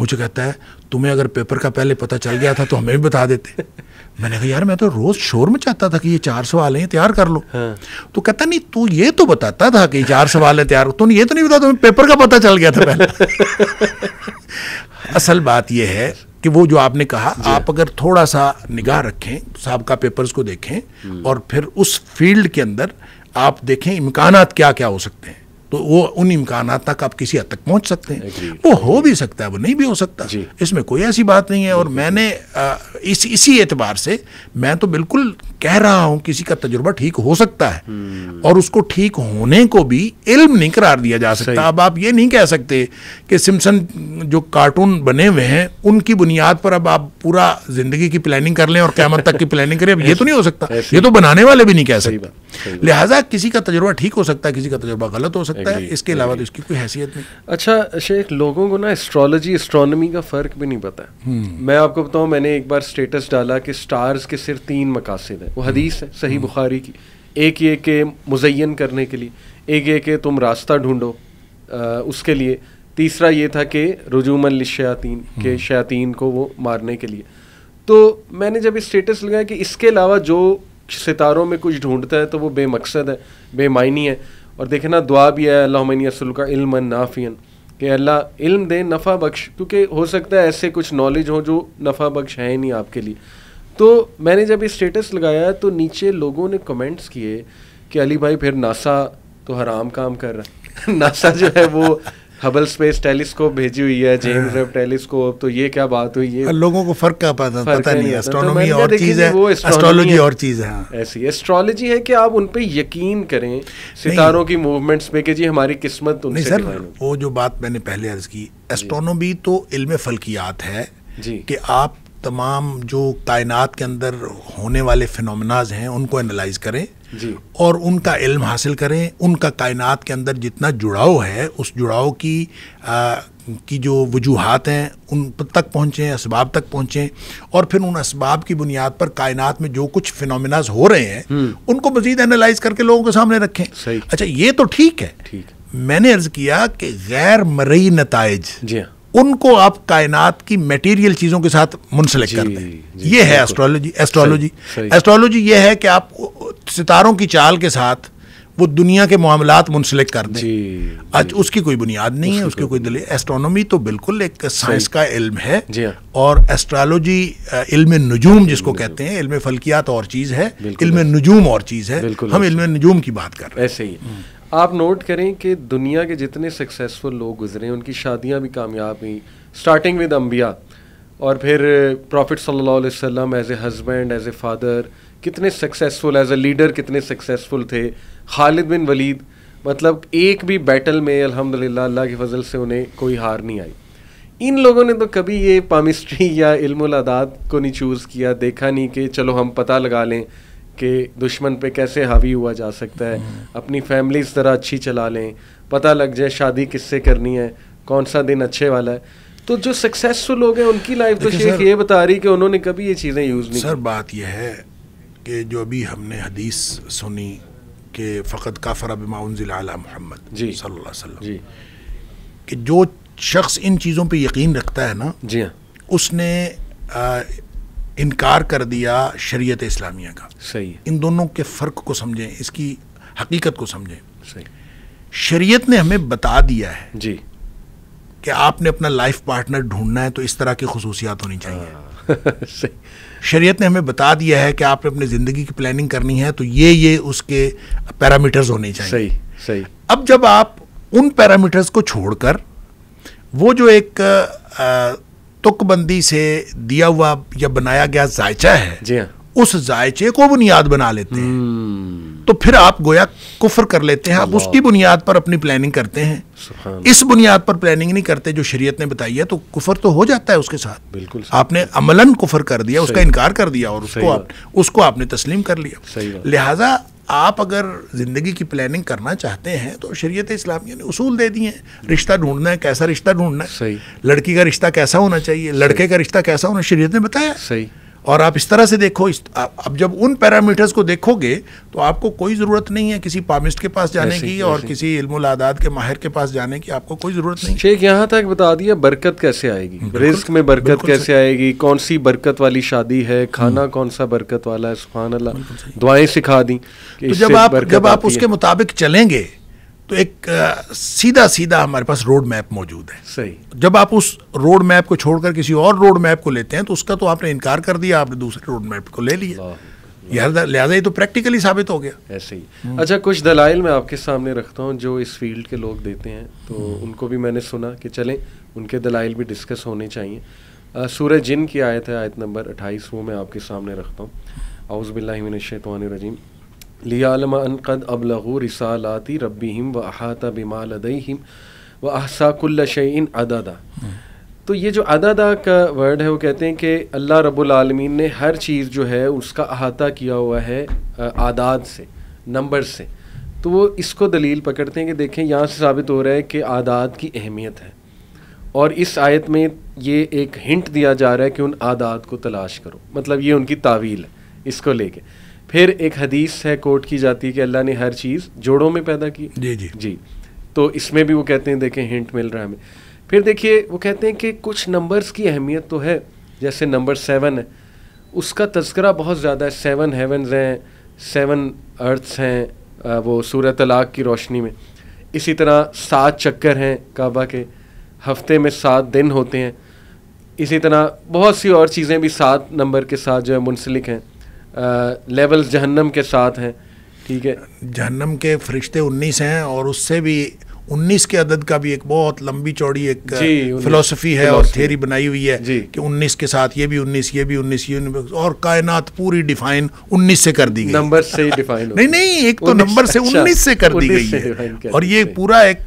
मुझे कहता है तुम्हें अगर पेपर का पहले पता चल गया था तो हमें भी बता देते [LAUGHS] मैंने कहा यार मैं तो रोज शोर में चाहता था कि ये चार सवाल हैं तैयार कर लो हाँ। तो कहता नहीं तू ये तो बताता था कि चार सवाल है तैयार तूने ये तो नहीं बताया तुम्हें तो पेपर का पता चल गया था पहले [LAUGHS] असल बात यह है कि वो जो आपने कहा आप अगर थोड़ा सा निगाह रखें सबका पेपर्स को देखें हम्म। और फिर उस फील्ड के अंदर आप देखें इम्कान क्या क्या हो सकते हैं तो वो उन इम्कान तक आप किसी हद तक पहुंच सकते हैं वो हो भी सकता है वो नहीं भी हो सकता इसमें कोई ऐसी बात नहीं है और मैंने इस इसी एतबार से मैं तो बिल्कुल कह रहा हूं किसी का तजुर्बा ठीक हो सकता है हम्म। और उसको ठीक होने को भी इल्म नहीं करार दिया जा सकता अब आप ये नहीं कह सकते कि सिमसन जो कार्टून बने हुए हैं उनकी बुनियाद पर अब आप पूरा जिंदगी की प्लानिंग कर लें और क्यामत तक की प्लानिंग करें अब ये तो नहीं हो सकता ये तो बनाने वाले भी नहीं कह सकते लिहाजा किसी का तजुर्बा ठीक हो सकता है किसी का तजुर्बा गलत हो सकता सकता है इसके अलावा तो इसकी कोई हैसियत नहीं अच्छा शेख अच्छा, लोगों को ना एस्ट्रोलॉजी एस्ट्रोनॉमी का फ़र्क भी नहीं पता है हम्म। मैं आपको बताऊँ मैंने एक बार स्टेटस डाला कि स्टार्स के सिर्फ तीन मकासद हैं वो हम्म। हदीस है सही हम्म। बुखारी की एक ये कि मुजैन करने के लिए एक ये कि तुम रास्ता ढूंढो उसके लिए तीसरा ये था कि रजूमन शयातीन के शयातीन को वो मारने के लिए तो मैंने जब स्टेटस लगाया कि इसके अलावा जो सितारों में कुछ ढूंढता है तो वो बेमकसद है बेमायनी है और देखना दुआ भी है असल का इल्म नाफियन कि अल्लाह इल्म दे नफ़ा बख्श क्योंकि हो सकता है ऐसे कुछ नॉलेज हो जो नफ़ा बख्श है नहीं आपके लिए तो मैंने जब ये स्टेटस लगाया तो नीचे लोगों ने कमेंट्स किए कि अली भाई फिर नासा तो हराम काम कर रहा है [LAUGHS] नासा जो है वो हबल स्पेस टेलीस्कोप भेजी हुई है जेम्स वेब टेलीस्कोप तो ये क्या बात हुई ये लोगों को फर्क क्या पता पता नहीं तो है एस्ट्रोनॉमी और चीज है एस्ट्रोलॉजी और चीज है ऐसी एस्ट्रोलॉजी है कि आप उन पे यकीन करें सितारों की मूवमेंट्स पे कि जी हमारी किस्मत नहीं सर वो जो बात मैंने पहले अर्ज की एस्ट्रोनॉमी तो इल्म फलकियात है कि आप तमाम जो कायनात के अंदर होने वाले फिनोमनाज हैं उनको एनालाइज करें और उनका इल्म हासिल करें उनका कायनात के अंदर जितना जुड़ाव है उस जुड़ाव की आ, की जो वजूहत हैं उन तक पहुँचें इसबाब तक पहुँचें और फिर उन इसबाब की बुनियाद पर कायनात में जो कुछ फिनोमिनाज हो रहे हैं हम्म। उनको मजीद एनालाइज करके लोगों के सामने रखें अच्छा ये तो ठीक है ठीक मैंने अर्ज़ किया कि गैर मरई नतज जी हाँ। उनको आप कायनात की मटेरियल चीज़ों के साथ मुंसलिक कर दें ये है एस्ट्रोलॉजी एस्ट्रोलॉजी एस्ट्रोलॉजी ये है कि आप सितारों की चाल के साथ वो दुनिया के मामला मुंसलिक कर दें आज उसकी कोई बुनियाद नहीं उसकी है उसकी कोई दलील एस्ट्रोनॉमी तो बिल्कुल एक साइंस का इल्म है हाँ। और एस्ट्रोलॉजी इल्म नजूम जिसको कहते हैं इल्म फलकियात और चीज़ है इल्म नजूम और चीज़ है हम इल्म नजूम की बात कर रहे हैं ऐसे ही हम्म। आप नोट करें कि दुनिया के जितने सक्सेसफुल लोग गुजरे उनकी शादियां भी कामयाब हुई स्टार्टिंग विद अम्बिया और फिर प्रॉफिट सल्लल्लाहु अलैहि वसल्लम as a husband as a father कितने सक्सेसफुल एज ए लीडर कितने सक्सेसफुल थे खालिद बिन वलीद मतलब एक भी बैटल में अल्हम्दुलिल्लाह अल्लाह के फजल से उन्हें कोई हार नहीं आई इन लोगों ने तो कभी ये पामिस्ट्री या इल्म को नहीं चूज़ किया देखा नहीं कि चलो हम पता लगा लें कि दुश्मन पे कैसे हावी हुआ जा सकता है अपनी फैमिली इस तरह अच्छी चला लें पता लग जाए शादी किससे करनी है कौन सा दिन अच्छे वाला है तो जो सक्सेसफुल लोग हैं उनकी लाइफ तो शेख ये बता रही कि उन्होंने कभी ये चीज़ें यूज़ नहीं सर बात यह है कि जो भी हमने हदीस सुनी कि फ़कत काफरा बिमाउनजिला मोहम्मद जी सल्ला जी कि जो शख्स इन चीज़ों पे यकीन रखता है ना जी हाँ उसने आ, इनकार कर दिया शरीयत इस्लामिया का सही इन दोनों के फ़र्क को समझें इसकी हकीकत को समझें सही शरीयत ने हमें बता दिया है जी कि आपने अपना लाइफ पार्टनर ढूंढना है तो इस तरह की खसूसियात होनी चाहिए हाँ। [LAUGHS] सही शरीयत ने हमें बता दिया है कि आपने अपनी ज़िंदगी की प्लानिंग करनी है तो ये ये उसके पैरामीटर्स होने चाहिए सही सही अब जब आप उन पैरामीटर्स को छोड़कर वो जो एक आ, तुकबंदी से दिया हुआ या बनाया गया जायचा है जी हाँ। उस जायचे को बुनियाद बना लेते हैं हम्म। तो फिर आप गोया कुफर कर लेते हैं आप उसकी बुनियाद पर अपनी प्लानिंग करते हैं इस बुनियाद पर प्लानिंग नहीं करते जो शरीयत ने बताई है तो कुफर तो हो जाता है उसके साथ बिल्कुल आपने अमलन कुफर कर दिया उसका इनकार कर दिया और उसको आप उसको आपने तस्लीम कर लिया लिहाजा आप अगर ज़िंदगी की प्लानिंग करना चाहते हैं तो शरीयत इस्लामिया ने उसूल दे दिए हैं रिश्ता ढूंढना है कैसा रिश्ता ढूंढना है सही लड़की का रिश्ता कैसा होना चाहिए लड़के का रिश्ता कैसा होना शरीयत ने बताया सही और आप इस तरह से देखो इस, अब जब उन पैरामीटर्स को देखोगे तो आपको कोई ज़रूरत नहीं है किसी पामिस्ट के पास जाने की और किसी इल्मुल आदाद के माहिर के पास जाने की आपको कोई ज़रूरत नहीं शेख यहाँ तक बता दिया बरकत कैसे आएगी रिस्क में बरकत कैसे आएगी कौन सी बरकत वाली शादी है हम्म। खाना कौन सा बरकत वाला है सुबह अल्लाह दुआएं सिखा दी तो जब आप जब आप उसके मुताबिक चलेंगे तो एक आ, सीधा सीधा हमारे पास रोड मैप मौजूद है सही जब आप उस रोड मैप को छोड़कर किसी और रोड मैप को लेते हैं तो उसका तो आपने इनकार कर दिया आपने दूसरे रोड मैप को ले लिया लिहाजा ये तो प्रैक्टिकली साबित हो गया ऐसे ही अच्छा कुछ दलाइल मैं आपके सामने रखता हूँ जो इस फील्ड के लोग देते हैं तो हम्म। उनको भी मैंने सुना कि चलें उनके दलाइल भी डिस्कस होने चाहिए सूरज जिन की आयत है आयत नंबर अट्ठाईस वो मैं आपके सामने रखता हूँ आउज़बिल्लाशैतवान रजीम लियालम अनकद अबलगू रिसालाती हिम व अहाता बिमा अदईम व अहसाकुल्ल शैन अदादा तो ये जो अदादा का वर्ड है वो कहते हैं कि अल्लाह रबालमीन ने हर चीज़ जो है उसका अहाता किया हुआ है आदाद से नंबर से तो वो इसको दलील पकड़ते हैं कि देखें यहाँ से साबित हो रहा है कि आदाद की अहमियत है और इस आयत में ये एक हिंट दिया जा रहा है कि उन आदात को तलाश करो मतलब ये उनकी तावील है इसको लेके फिर एक हदीस है कोट की जाती है कि अल्लाह ने हर चीज़ जोड़ों में पैदा की जी जी जी तो इसमें भी वो कहते हैं देखें हिंट मिल रहा है हमें फिर देखिए वो कहते हैं कि कुछ नंबर्स की अहमियत तो है जैसे नंबर सेवन है उसका तस्करा बहुत ज़्यादा है सेवन हेवन हैं सेवन अर्थ्स हैं वो सूरत तलाक की रोशनी में इसी तरह सात चक्कर हैं काबा के हफ्ते में सात दिन होते हैं इसी तरह बहुत सी और चीज़ें भी सात नंबर के साथ जो है मुंसलिक हैं लेवल्स जहन्नम के साथ हैं ठीक है जहन्नम के फरिश्ते उन्नीस हैं और उससे भी उन्नीस के अदद का भी एक बहुत लंबी चौड़ी एक फिलोसफी है और थेरी बनाई हुई है कि उन्नीस के साथ ये भी उन्नीस ये भी उन्नीस ये और कायनात पूरी डिफाइन उन्नीस से कर दी गई नंबर से ही डिफाइन नहीं नहीं एक तो नंबर से अच्छा, उन्नीस से कर दी गई है और ये पूरा एक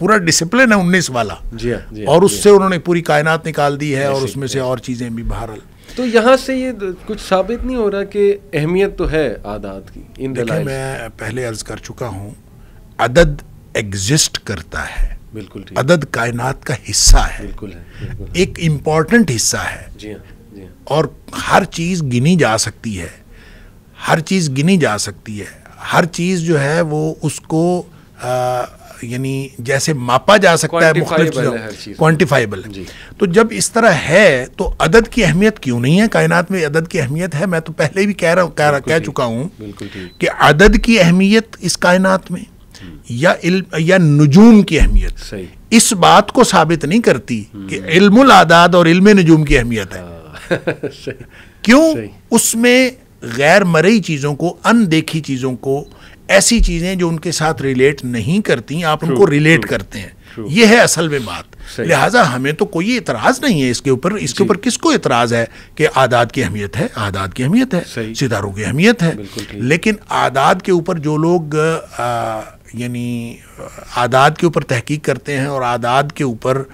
पूरा डिसिप्लिन है उन्नीस वाला हाँ, हाँ, और उससे हाँ। उन्होंने पूरी कायनात निकाल दी है और उसमें से और चीज़ें भी बहरल तो यहाँ से ये कुछ साबित नहीं हो रहा कि अहमियत तो है आदात की इन देखिए मैं पहले अर्ज कर चुका हूँ अदद एग्जिस्ट करता है बिल्कुल अदद कायनात का हिस्सा है बिल्कुल है बिल्कुल। एक इम्पॉर्टेंट हिस्सा है जी हाँ, जी हाँ। और हर चीज़ गिनी जा सकती है हर चीज़ गिनी जा सकती है हर चीज़ जो है वो उसको आ, यानी जैसे मापा जा सकता है मुख्तलिफ क्वान्टिफाइबल तो जब इस तरह है तो अदद की अहमियत क्यों नहीं है कायनात में अदद की अहमियत है मैं तो पहले भी कह रहा कह, कह चुका हूँ कि अदद की अहमियत इस कायनात में या इल्म या नजूम की अहमियत इस बात को साबित नहीं करती हम्म। कि इल्मुल आदाद और इल्म नजूम की अहमियत है हाँ। [LAUGHS] क्यों उसमें गैर मरई चीज़ों को अनदेखी चीज़ों को ऐसी चीज़ें जो उनके साथ रिलेट नहीं करती आप उनको रिलेट करते हैं ये है असल में बात लिहाजा हमें तो कोई इतराज नहीं है इसके ऊपर इसके ऊपर किसको इतराज है कि आदाद की अहमियत है आदाद की अहमियत है सितारों की अहमियत है लेकिन आदाद के ऊपर जो लोग यानी आदाद के ऊपर तहकीक करते हैं और आदाद के ऊपर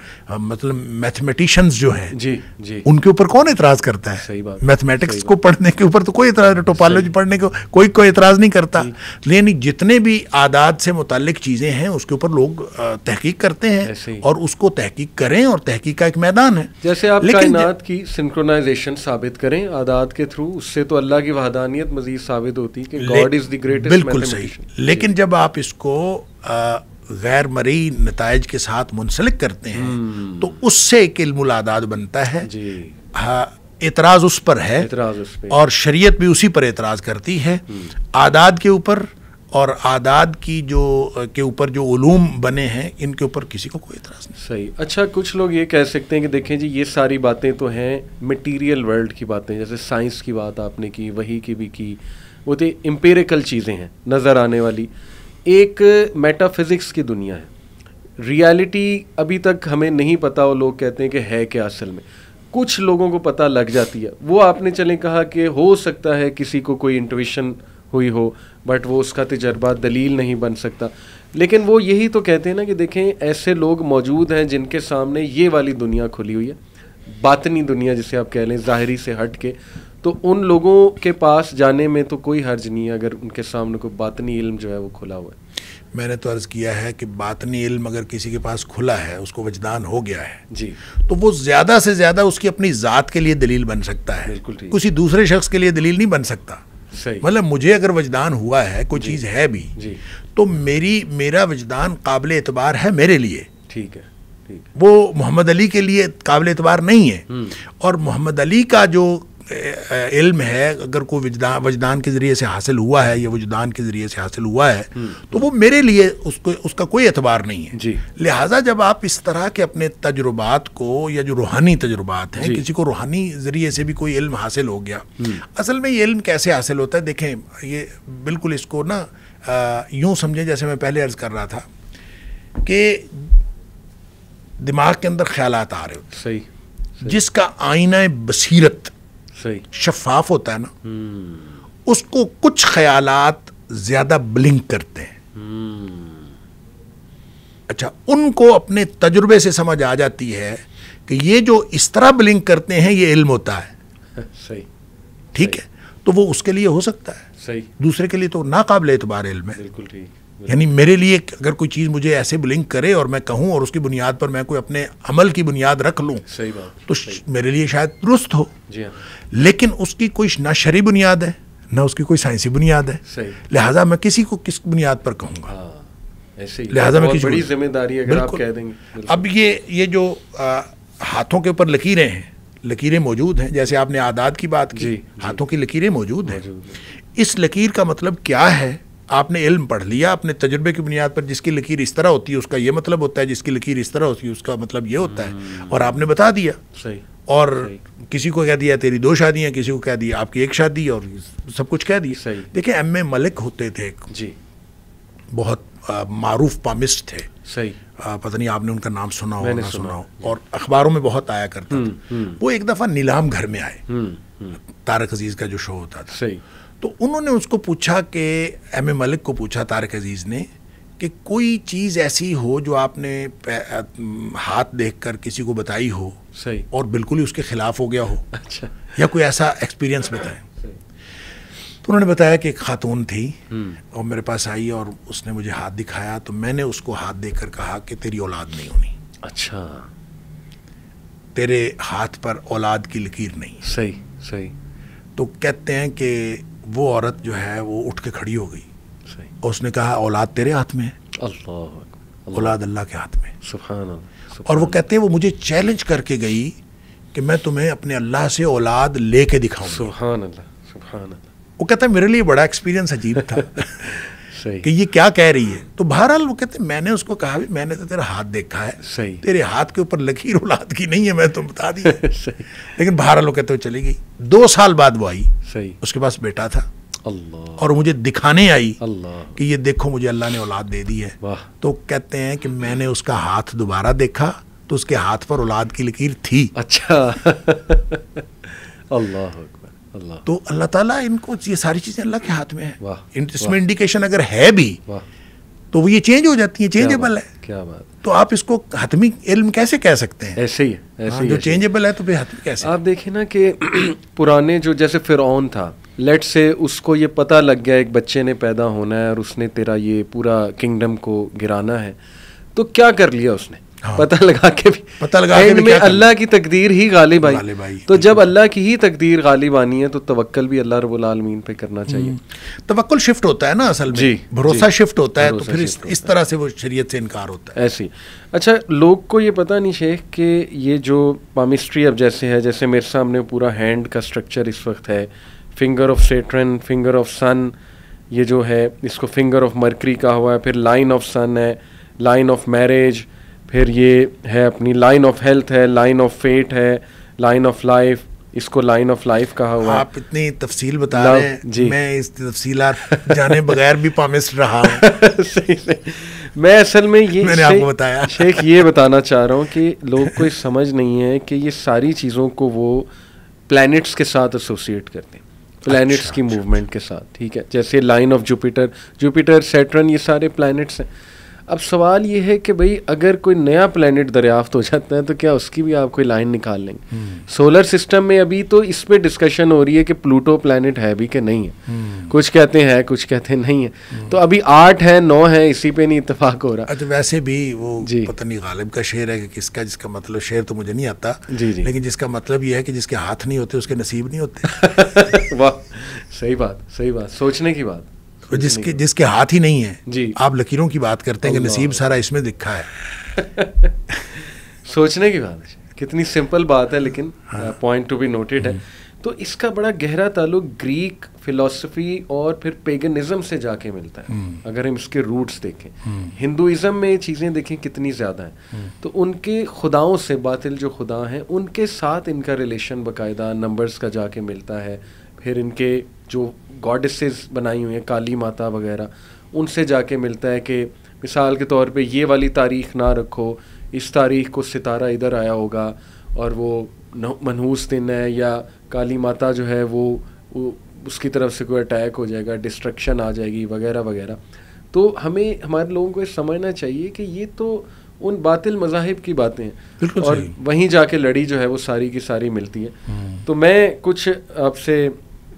मतलब मैथमेटिशियंस जो हैं जी जी उनके ऊपर कौन एतराज़ करता है सही बात मैथमेटिक्स को पढ़ने के ऊपर तो कोई एतराज़ टोपोलॉजी पढ़ने को कोई कोई एतराज़ नहीं करता यानी जितने भी आदाद से मुतक चीज़ें हैं उसके ऊपर लोग तहकीक करते हैं और उसको तहकीक करें और तहकीक का एक मैदान है जैसे आप कायनात की सिंक्रोनाइजेशन साबित करें आदाद के थ्रू उससे तो अल्लाह की वहदानियत मजीद साबित होती है कि गॉड इज़ द ग्रेटेस्ट बिल्कुल सही लेकिन जब आप इसको गैर मरी नतज के साथ मुंसलिक करते हैं हम्म। तो उससे एक इल्मादाद बनता है एतराज़ उस पर है उस पर। और शरीयत भी उसी पर एतराज़ करती है हम्म। आदाद के ऊपर और आदाद की जो के ऊपर जो ूम बने हैं इनके ऊपर किसी को कोई एतराज़ नहीं सही अच्छा कुछ लोग ये कह सकते हैं कि देखें जी ये सारी बातें तो हैं मटेरियल वर्ल्ड की बातें जैसे साइंस की बात आपने की वही की भी की वो तो इम्पेरिकल चीज़ें हैं नज़र आने वाली एक मेटाफिज़िक्स की दुनिया है रियलिटी अभी तक हमें नहीं पता वो लोग कहते हैं कि है क्या असल में कुछ लोगों को पता लग जाती है वो आपने चले कहा कि हो सकता है किसी को कोई इंटुइशन हुई हो बट वो उसका तजर्बा दलील नहीं बन सकता लेकिन वो यही तो कहते हैं ना कि देखें ऐसे लोग मौजूद हैं जिनके सामने ये वाली दुनिया खुली हुई है बातनी दुनिया जिसे आप कह लें ज़ाहरी से हट के तो उन लोगों के पास जाने में तो कोई हर्ज नहीं है अगर उनके सामने कोई बातनी इल्म जो है वो खुला हुआ है मैंने तो अर्ज़ किया है कि बातनी इल्म अगर किसी के पास खुला है उसको वजदान हो गया है जी तो वो ज़्यादा से ज़्यादा उसकी अपनी ज़ात के लिए दलील बन सकता है बिल्कुल किसी दूसरे शख्स के लिए दलील नहीं बन सकता मतलब मुझे अगर वजदान हुआ है कोई चीज़ है भी तो मेरी मेरा वजदान काबिल एतबार है मेरे लिए ठीक है वो मोहम्मद अली के लिए काबिल एतबार नहीं है हम्म। और मोहम्मद अली का जो इल्म है अगर कोई वजदान वजदान के ज़रिए से हासिल हुआ है या वजदान के ज़रिए से हासिल हुआ है हम्म। तो वो मेरे लिए उसको उसका कोई एतबार नहीं है लिहाजा जब आप इस तरह के अपने तजुर्बात को या जो रूहानी तजुर्बात हैं किसी को रूहानी ज़रिए से भी कोई इल्म हासिल हो गया हम्म। असल में ये इल्म कैसे हासिल होता है देखें ये बिल्कुल इसको ना यूँ समझें जैसे मैं पहले अर्ज़ कर रहा था कि दिमाग के अंदर ख्याल आ रहे होते सही जिसका आईना बसीरत शफाफ होता है ना हम्म। उसको कुछ ख्यालात ज्यादा ब्लिंक करते हैं हम्म। अच्छा उनको अपने तजुर्बे से समझ आ जाती है कि ये जो इस तरह ब्लिंक करते हैं ये इल्म होता है [LAUGHS] सही ठीक है तो वो उसके लिए हो सकता है सही दूसरे के लिए तो नाकबले एतबार इल्म है बिल्कुल ठीक यानी मेरे लिए अगर कोई चीज़ मुझे ऐसे ब्लिंक करे और मैं कहूँ और उसकी बुनियाद पर मैं कोई अपने अमल की बुनियाद रख लूँ सही बात तो सही। मेरे लिए शायद दुरुस्त हो जी हाँ। लेकिन उसकी कोई ना शरी बुनियाद है ना उसकी कोई साइंसी बुनियाद है लिहाजा मैं किसी को किस बुनियाद पर कहूँगा हाँ, लिहाजा में बड़ी जिम्मेदारी अगर आप कह देंगे अब ये ये जो हाथों के ऊपर लकीरें हैं लकीरें मौजूद हैं जैसे आपने आदाद की बात की हाथों की लकीरें मौजूद हैं इस लकीर का मतलब क्या है आपने इल्म पढ़ लिया अपने तजुर्बे की बुनियाद पर जिसकी लकीर इस तरह होती है उसका ये मतलब होता है जिसकी लकीर इस तरह होती है उसका मतलब ये होता है हम्म। और आपने बता दिया सही और सही। किसी को कह दिया तेरी दो शादियाँ किसी को कह दिया आपकी एक शादी और सब कुछ कह दिया देखिए एम ए मलिक होते थे जी बहुत मारूफ पामिस्ट थे सही आ, पता नहीं आपने उनका नाम सुना हो ना सुना, सुना हो और अखबारों में बहुत आया करता हम्म, था हम्म। वो एक दफ़ा नीलाम घर में आए तारक अजीज़ का जो शो होता था सही तो उन्होंने उसको पूछा कि एम ए मलिक को पूछा तारक अजीज़ ने कि कोई चीज़ ऐसी हो जो आपने हाथ देख कर किसी को बताई हो सही और बिल्कुल ही उसके खिलाफ हो गया हो अच्छा या कोई ऐसा एक्सपीरियंस बताए तो उन्होंने बताया कि एक खातून थी हम्म। और मेरे पास आई और उसने मुझे हाथ दिखाया तो मैंने उसको हाथ देख कर कहा कि तेरी औलाद नहीं होनी अच्छा तेरे हाथ पर औलाद की लकीर नहीं सही सही तो कहते हैं कि वो औरत जो है वो उठ के खड़ी हो गई और उसने कहा औलाद तेरे हाथ में है औलाद अल्लाह के हाथ में और वो कहते हैं वो मुझे चैलेंज करके गई कि मैं तुम्हें अपने अल्लाह से औलाद लेके दिखाऊं सुभान वो कहता है मेरे लिए बड़ा एक्सपीरियंस अजीब था [LAUGHS] सही कि ये क्या कह रही है तो बहरहाल वो कहते मैंने उसको कहा भी मैंने तो तेरा हाथ देखा है [LAUGHS] सही तेरे हाथ के ऊपर लकीर औलाद की नहीं है मैं तुम तो बता दी [LAUGHS] लेकिन बहरहाल वो कहते हुए चली गई दो साल बाद वो आई सही उसके पास बेटा था अल्लाह और मुझे दिखाने आई अल्लाह कि ये देखो मुझे अल्लाह ने औलाद दे दी है तो कहते हैं कि मैंने उसका हाथ दोबारा देखा तो उसके हाथ पर औलाद की लकीर थी अच्छा [LAUGHS] अल्लाह तो अल्लाह ताला इनको ये सारी चीज़ें अल्लाह के हाथ में है इसमें इंडिकेशन अगर है भी तो वो ये चेंज हो जाती है चेंजेबल है क्या बात तो आप इसको हतमी इल्म कैसे कह सकते हैं ऐसे ही ऐसे हाँ, ही जो चेंजेबल है तो फिर हतमी कैसे आप देखिए ना कि [CLEARS THROAT] पुराने जो जैसे फिर था लेट से उसको ये पता लग गया एक बच्चे ने पैदा होना है और उसने तेरा ये पूरा किंगडम को गिराना है तो क्या कर लिया उसने हाँ। पता लगा के भी पता लगा के भी अल्लाह की तकदीर ही गालिब आई तो जब अल्लाह की ही तकदीर गालिब आनी है तो तवक्ल भी अल्लाह रब्बुल आलमीन पे करना हम्म। चाहिए तवक्ल शिफ्ट होता है ना असल में जी भरोसा शिफ्ट होता है तो फिर इस, तरह से वो शरीयत से इनकार होता है ऐसी अच्छा लोग को ये पता नहीं शेख कि ये जो पामिस्ट्री अब जैसे है जैसे मेरे सामने पूरा हैंड का स्ट्रक्चर इस वक्त है finger of Saturn finger of sun ये जो है इसको फिंगर ऑफ मरकरी का हुआ है फिर लाइन ऑफ सन है लाइन ऑफ मैरिज फिर ये है अपनी लाइन ऑफ हेल्थ है लाइन ऑफ फेट है लाइन ऑफ लाइफ इसको लाइन ऑफ लाइफ कहा हुआ आप इतनी तफसील बता रहे हैं जी मैं इस तफसीलात जाने बगैर भी पामिस रहा [LAUGHS] सही सही मैं असल में ये मैंने आपको बताया शेख ये बताना चाह रहा हूँ कि लोग को समझ नहीं है कि ये सारी चीज़ों को वो प्लैनेट्स के साथ एसोसिएट करते हैं प्लैनेट्स अच्छा, की मूवमेंट अच्छा, अच्छा। के साथ ठीक है जैसे line of Jupiter Jupiter Saturn ये सारे प्लैनेट्स हैं अब सवाल ये है कि भाई अगर कोई नया प्लानट दरियाफ्त हो जाता है तो क्या उसकी भी आप कोई लाइन निकाल लेंगे सोलर सिस्टम हम्म। में अभी तो इस पर डिस्कशन हो रही है कि प्लूटो प्लानट है भी कि नहीं है हम्म। कुछ कहते हैं कुछ कहते हैं नहीं है हम्म। तो अभी आठ है नौ है इसी पे नहीं इतफाक हो रहा अच्छा वैसे भी वो जी पता नहीं गालिब का शेर है कि किसका जिसका मतलब शेर तो मुझे नहीं आता जी जी लेकिन जिसका मतलब ये है कि जिसके हाथ नहीं होते उसके नसीब नहीं होते [LAUGHS] वाह सही बात सही बात सोचने की बात तो जिसके जिसके हाथ ही नहीं है जी आप लकीरों की बात करते हैं कि नसीब सारा इसमें दिखा है [LAUGHS] सोचने की बात है कितनी सिंपल बात है लेकिन पॉइंट टू बी नोटेड है हम्म। तो इसका बड़ा गहरा ताल्लुक ग्रीक फिलॉसफी और फिर पेगनिज्म से जाके मिलता है हम्म। अगर हम इसके रूट्स देखें हिंदुज़म हम्म। में ये चीज़ें देखें कितनी ज़्यादा हैं तो उनके खुदाओं से बातिल जो खुदा हैं उनके साथ इनका रिलेशन बाकायदा नंबर्स का जाके मिलता है फिर इनके जो गॉडेसेस बनाई हुई हैं काली माता वगैरह उनसे जाके मिलता है कि मिसाल के तौर पे ये वाली तारीख ना रखो इस तारीख को सितारा इधर आया होगा और वो मनहूस दिन है या काली माता जो है वो, वो उसकी तरफ से कोई अटैक हो जाएगा डिस्ट्रक्शन आ जाएगी वगैरह वगैरह तो हमें हमारे लोगों को ये समझना चाहिए कि ये तो उन बातिल मजाहिब की बातें हैं और वहीं जाके लड़ी जो है वो सारी की सारी मिलती है हम्म। तो मैं कुछ आपसे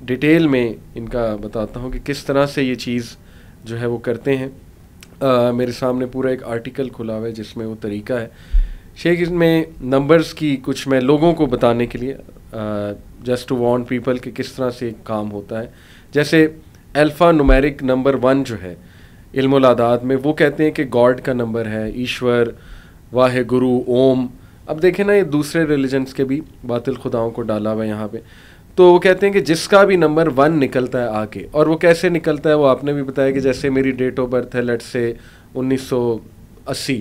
डिटेल में इनका बताता हूँ कि किस तरह से ये चीज़ जो है वो करते हैं आ, मेरे सामने पूरा एक आर्टिकल खुला हुआ है जिसमें वो तरीका है शेख इसमें नंबर्स की कुछ मैं लोगों को बताने के लिए जस्ट टू वॉन्ट पीपल कि किस तरह से काम होता है जैसे अल्फ़ा नुमेरिक नंबर वन जो है इल्मादात में वो कहते हैं कि गॉड का नंबर है ईश्वर वाहे गुरु ओम अब देखें ना ये दूसरे रिलीजन्स के भी बातिल खुदाओं को डाला हुआ है यहाँ पर तो वो कहते हैं कि जिसका भी नंबर वन निकलता है आके और वो कैसे निकलता है वो आपने भी बताया कि जैसे मेरी डेट ऑफ बर्थ है लट से 1980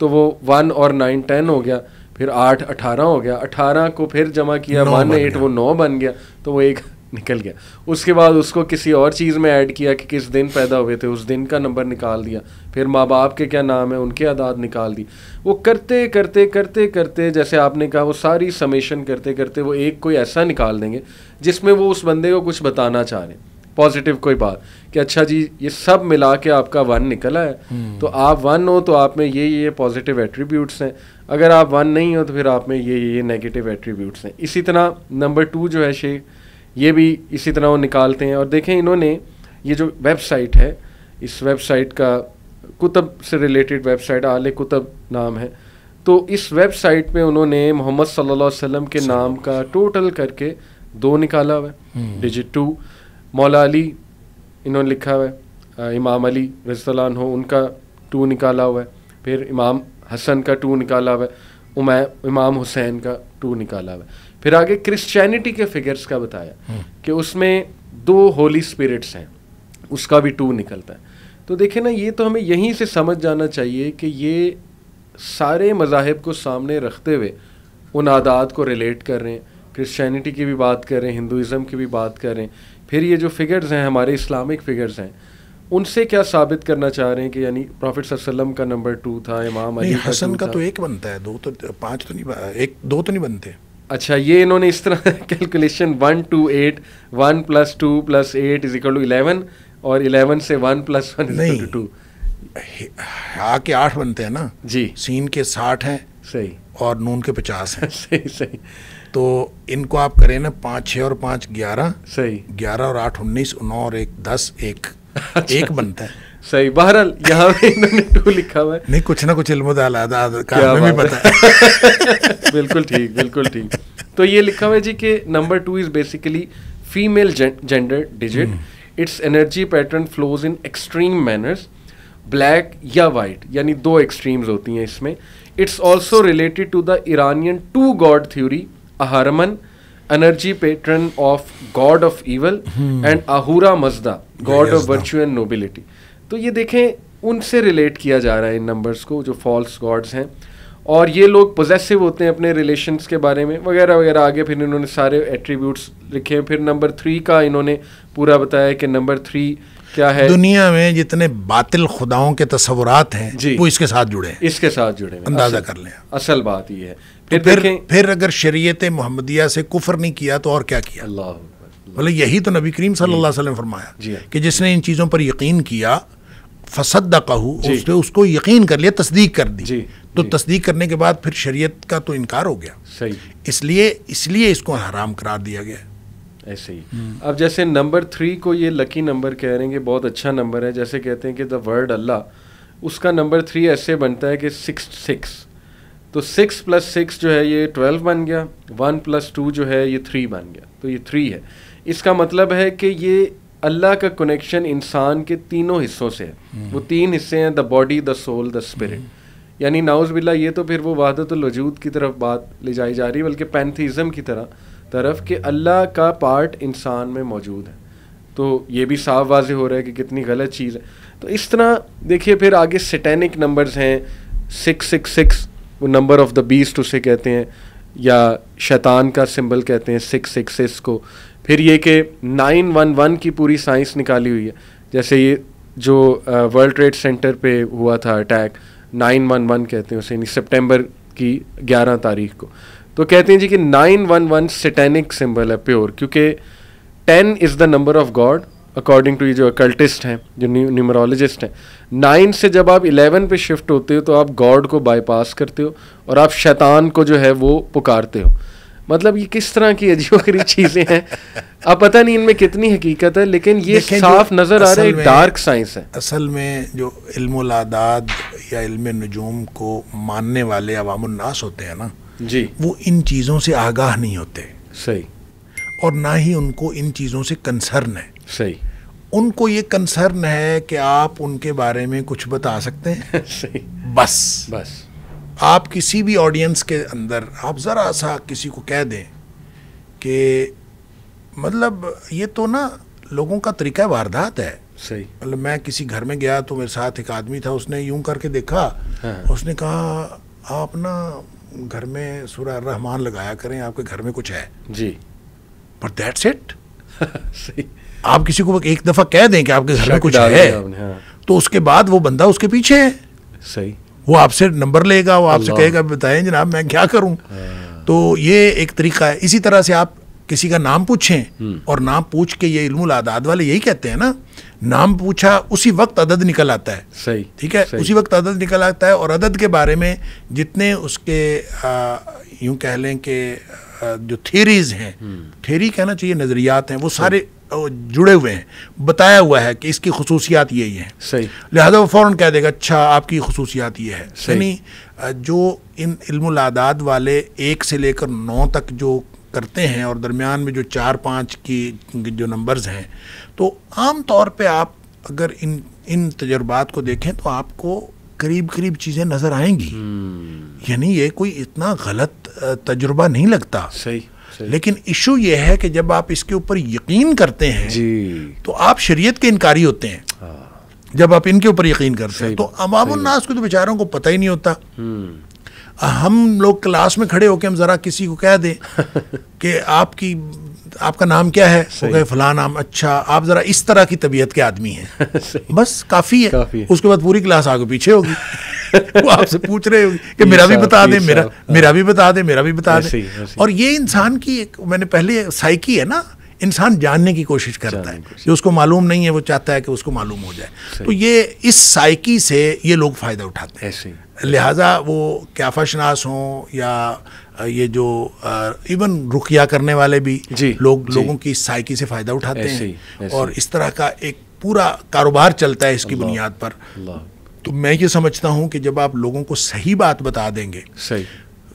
तो वो वन और नाइन टेन हो गया फिर आठ अठारह हो गया अठारह को फिर जमा किया वन एट वो नौ बन गया तो वो एक निकल गया उसके बाद उसको किसी और चीज़ में ऐड किया कि किस दिन पैदा हुए थे उस दिन का नंबर निकाल दिया फिर माँ बाप के क्या नाम है उनके आदाद निकाल दी वो करते करते करते करते जैसे आपने कहा वो सारी समेशन करते करते वो एक कोई ऐसा निकाल देंगे जिसमें वो उस बंदे को कुछ बताना चाह रहे हैं पॉजिटिव कोई बात कि अच्छा जी ये सब मिला के आपका वन निकला है हम्म। तो आप वन हो तो आप में ये ये पॉजिटिव एट्रीब्यूट्स हैं अगर आप वन नहीं हो तो फिर आप में ये ये नेगेटिव एट्रीब्यूट्स हैं इसी तरह नंबर टू जो है शेख ये भी इसी तरह वो निकालते हैं और देखें इन्होंने ये जो वेबसाइट है इस वेबसाइट का कुतब से रिलेटेड वेबसाइट आल कुतब नाम है तो इस वेबसाइट में उन्होंने मोहम्मद सल्लल्लाहु अलैहि वसल्लम के नाम का टोटल करके दो निकाला हुआ है हम्म। डिजिट टू मौला अली इन्होंने लिखा हुआ है इमाम अली रजतलान हो उनका टू निकाला हुआ है फिर इमाम हसन का टू निकाला हुआ है उमै इमाम हुसैन का टू निकाला हुआ है फिर आगे क्रिश्चियनिटी के फिगर्स का बताया हम्म। कि उसमें दो होली स्पिरिट्स हैं उसका भी टू निकलता है तो देखिए ना ये तो हमें यहीं से समझ जाना चाहिए कि ये सारे मजाहब को सामने रखते हुए उन आदात को रिलेट कर रहे हैं क्रिश्चियनिटी की भी बात कर रहे हैं हिंदुज़म की भी बात कर रहे हैं फिर ये जो फिगर्स हैं हमारे इस्लामिक फिगर्स हैं उनसे क्या साबित करना चाह रहे हैं कि यानी प्रॉफिट सल्लम का नंबर टू था इमाम अली हसन का, का तो एक बनता है दो तो पाँच तो नहीं एक दो तो नहीं बनते अच्छा ये इन्होंने इस तरह calculation one two eight one plus two plus eight is equal to eleven और इलेवन से one plus one is equal to two आके आठ बनते हैं ना जी सीन के साठ हैं सही और नून के पचास हैं [LAUGHS] सही सही तो इनको आप करें ना पाँच छः और पाँच ग्यारह सही ग्यारह और आठ उन्नीस नौ और एक दस एक [LAUGHS] अच्छा, एक बनता है सही बहरहाल यहाँ पे इन्होंने टू लिखा हुआ है नहीं कुछ ना कुछ इल्म काम में भी पता [LAUGHS] बिल्कुल ठीक बिल्कुल ठीक तो ये लिखा हुआ है जी कि number two is basically female gender digit it's energy pattern flows in extreme manners black या वाइट यानी दो एक्सट्रीम्स होती हैं इसमें it's also related to the Iranian two god theory Ahriman energy pattern of god of evil and Ahura Mazda god of virtual nobility तो ये देखें उनसे रिलेट किया जा रहा है इन नंबर्स को जो फॉल्स गॉड्स हैं और ये लोग पोजेसिव होते हैं अपने रिलेशंस के बारे में वगैरह वगैरह आगे फिर इन्होंने सारे एट्रीब्यूट्स लिखे हैं फिर नंबर थ्री का इन्होंने पूरा बताया कि नंबर थ्री क्या है दुनिया में जितने बातिल खुदाओं के तस्वुरात हैं जी वो इसके साथ जुड़े हैं इसके साथ जुड़े हैं अंदाज़ा कर लें असल बात ये है तो फिर फिर, फिर अगर शरीयत मोहम्मदिया से कुफर नहीं किया तो और क्या किया अल्लाह मतलब यही तो नबी करीम सल्लल्लाहु अलैहि वसल्लम फरमाया कि जिसने इन चीज़ों पर यकीन किया फसद कहू उसने उसको यकीन कर लिया तस्दीक कर दी जी, तो जी। तस्दीक करने के बाद फिर शरीयत का तो इनकार हो गया सही इसलिए इसलिए इसको हराम करार दिया गया ऐसे ही अब जैसे नंबर थ्री को ये लकी नंबर कह रहे हैं कि बहुत अच्छा नंबर है जैसे कहते हैं कि द वर्ड अल्लाह उसका नंबर थ्री ऐसे बनता है कि सिक्स सिक्स तो सिक्स प्लस सिक्स जो है ये ट्वेल्व बन गया वन प्लस टू जो है ये थ्री बन गया तो ये थ्री है इसका मतलब है कि ये अल्लाह का कनेक्शन इंसान के तीनों हिस्सों से है हम्म। वो तीन हिस्से हैं the body the soul the spirit यानी नाउज बिल्ला ये तो फिर वो वहादतलवजूद की तरफ बात ले जाई जा रही है बल्कि पैंथीज़म की तरह तरफ कि अल्लाह का पार्ट इंसान में मौजूद है तो ये भी साफ वाज हो रहा है कि कितनी गलत चीज़ है तो इस तरह देखिए फिर आगे सटेनिक नंबर्स हैं सिक्स सिक्स सिक्स वो नंबर ऑफ़ द बीस्ट उसे कहते हैं या शैतान का सिंबल कहते हैं सिक्स सिक्स को फिर ये कि 911 की पूरी साइंस निकाली हुई है जैसे ये जो वर्ल्ड ट्रेड सेंटर पे हुआ था अटैक 911 कहते हैं उसे यानी सितंबर की 11 तारीख को तो कहते हैं जी कि 911 सैटेनिक सिंबल है प्योर क्योंकि 10 is the number of god according to ये जो अकल्टिस्ट हैं जो न्यूमरोलॉजिस्ट हैं नाइन से जब आप इलेवन पे शिफ्ट होते हो तो आप गॉड को बाईपास करते हो और आप शैतान को जो है वो पुकारते हो मतलब ये किस तरह की अजीबोगरीब [LAUGHS] चीज़ें हैं अब पता नहीं इनमें कितनी हकीकत है लेकिन ये साफ नज़र आ रहा है डार्क साइंस है असल में जो इल्म इल्मादाद या इल्म नजूम को मानने वाले अवामनास होते हैं ना जी वो इन चीज़ों से आगाह नहीं होते सही और ना ही उनको इन चीज़ों से कंसर्न है सही उनको ये कंसर्न है कि आप उनके बारे में कुछ बता सकते हैं [LAUGHS] सही बस बस आप किसी भी ऑडियंस के अंदर आप ज़रा सा किसी को कह दें कि मतलब ये तो ना लोगों का तरीका वारदात है सही मतलब मैं किसी घर में गया तो मेरे साथ एक आदमी था उसने यूं करके देखा हाँ। उसने कहा आप ना घर में सूर्य रहमान लगाया करें आपके घर में कुछ है जी बट दैट्स इट सही आप किसी को एक दफा कह दें कि आपके घर में कुछ है हाँ। तो उसके बाद वो बंदा उसके पीछे है सही वो आपसे नंबर लेगा वो आपसे कहेगा बताएं जनाब मैं क्या करूं हाँ। तो ये एक तरीका है इसी तरह से आप किसी का नाम पूछें हम्म। और नाम पूछ के ये इल्मुल आदाद वाले यही कहते हैं ना नाम पूछा उसी वक्त अदद निकल आता है सही ठीक है सही। उसी वक्त अदद निकल आता है और अदद के बारे में जितने उसके यूँ कह लें कि जो थेरीज हैं थेरी हम्म। कहना चाहिए नज़रियात हैं वो सारे जुड़े हुए हैं बताया हुआ है कि इसकी खसूसियात यही है सही लिहाजा वो फ़ौर कह देगा अच्छा आपकी खसूसियात ये है यानी जो इन इल्मादात वाले एक से लेकर नौ तक जो करते हैं और दरमियान में जो चार पाँच की जो नंबर्स हैं तो आम तौर पे आप अगर इन इन तजर्बात को देखें तो आपको करीब करीब चीज़ें नज़र आएंगी हम्म। यानी ये कोई इतना गलत तजुर्बा नहीं लगता सही लेकिन इशू ये है कि जब आप इसके ऊपर यकीन करते हैं तो आप शरीयत के इनकारी होते हैं हाँ। जब आप इनके ऊपर यकीन करते हैं तो उन्नास को तो बेचारों को पता ही नहीं होता हम्म। हम लोग क्लास में खड़े होकर हम ज़रा किसी को कह दें [LAUGHS] कि आपकी आपका नाम क्या है वो कहे फला नाम अच्छा आप ज़रा इस तरह की तबीयत के आदमी हैं [LAUGHS] बस काफ़ी है, काफी है। उसके बाद पूरी क्लास आगे पीछे होगी [LAUGHS] वो आपसे पूछ रहे होगी कि मेरा भी बता दे मेरा मेरा भी बता दे मेरा भी बता हाँ, दे हाँ, और ये इंसान की एक मैंने पहले साइकी है ना इंसान जानने की कोशिश करता है जो उसको मालूम नहीं है वो चाहता है कि उसको मालूम हो जाए तो ये इस साइकी से ये लोग फ़ायदा उठाते हैं लिहाजा वो क्याफाशनास हों या ये जो इवन रुकिया करने वाले भी जी, लोग जी, लोगों की साइकी से फ़ायदा उठाते ऐसे, हैं ऐसे। और इस तरह का एक पूरा कारोबार चलता है इसकी बुनियाद पर तो मैं ये समझता हूँ कि जब आप लोगों को सही बात बता देंगे सही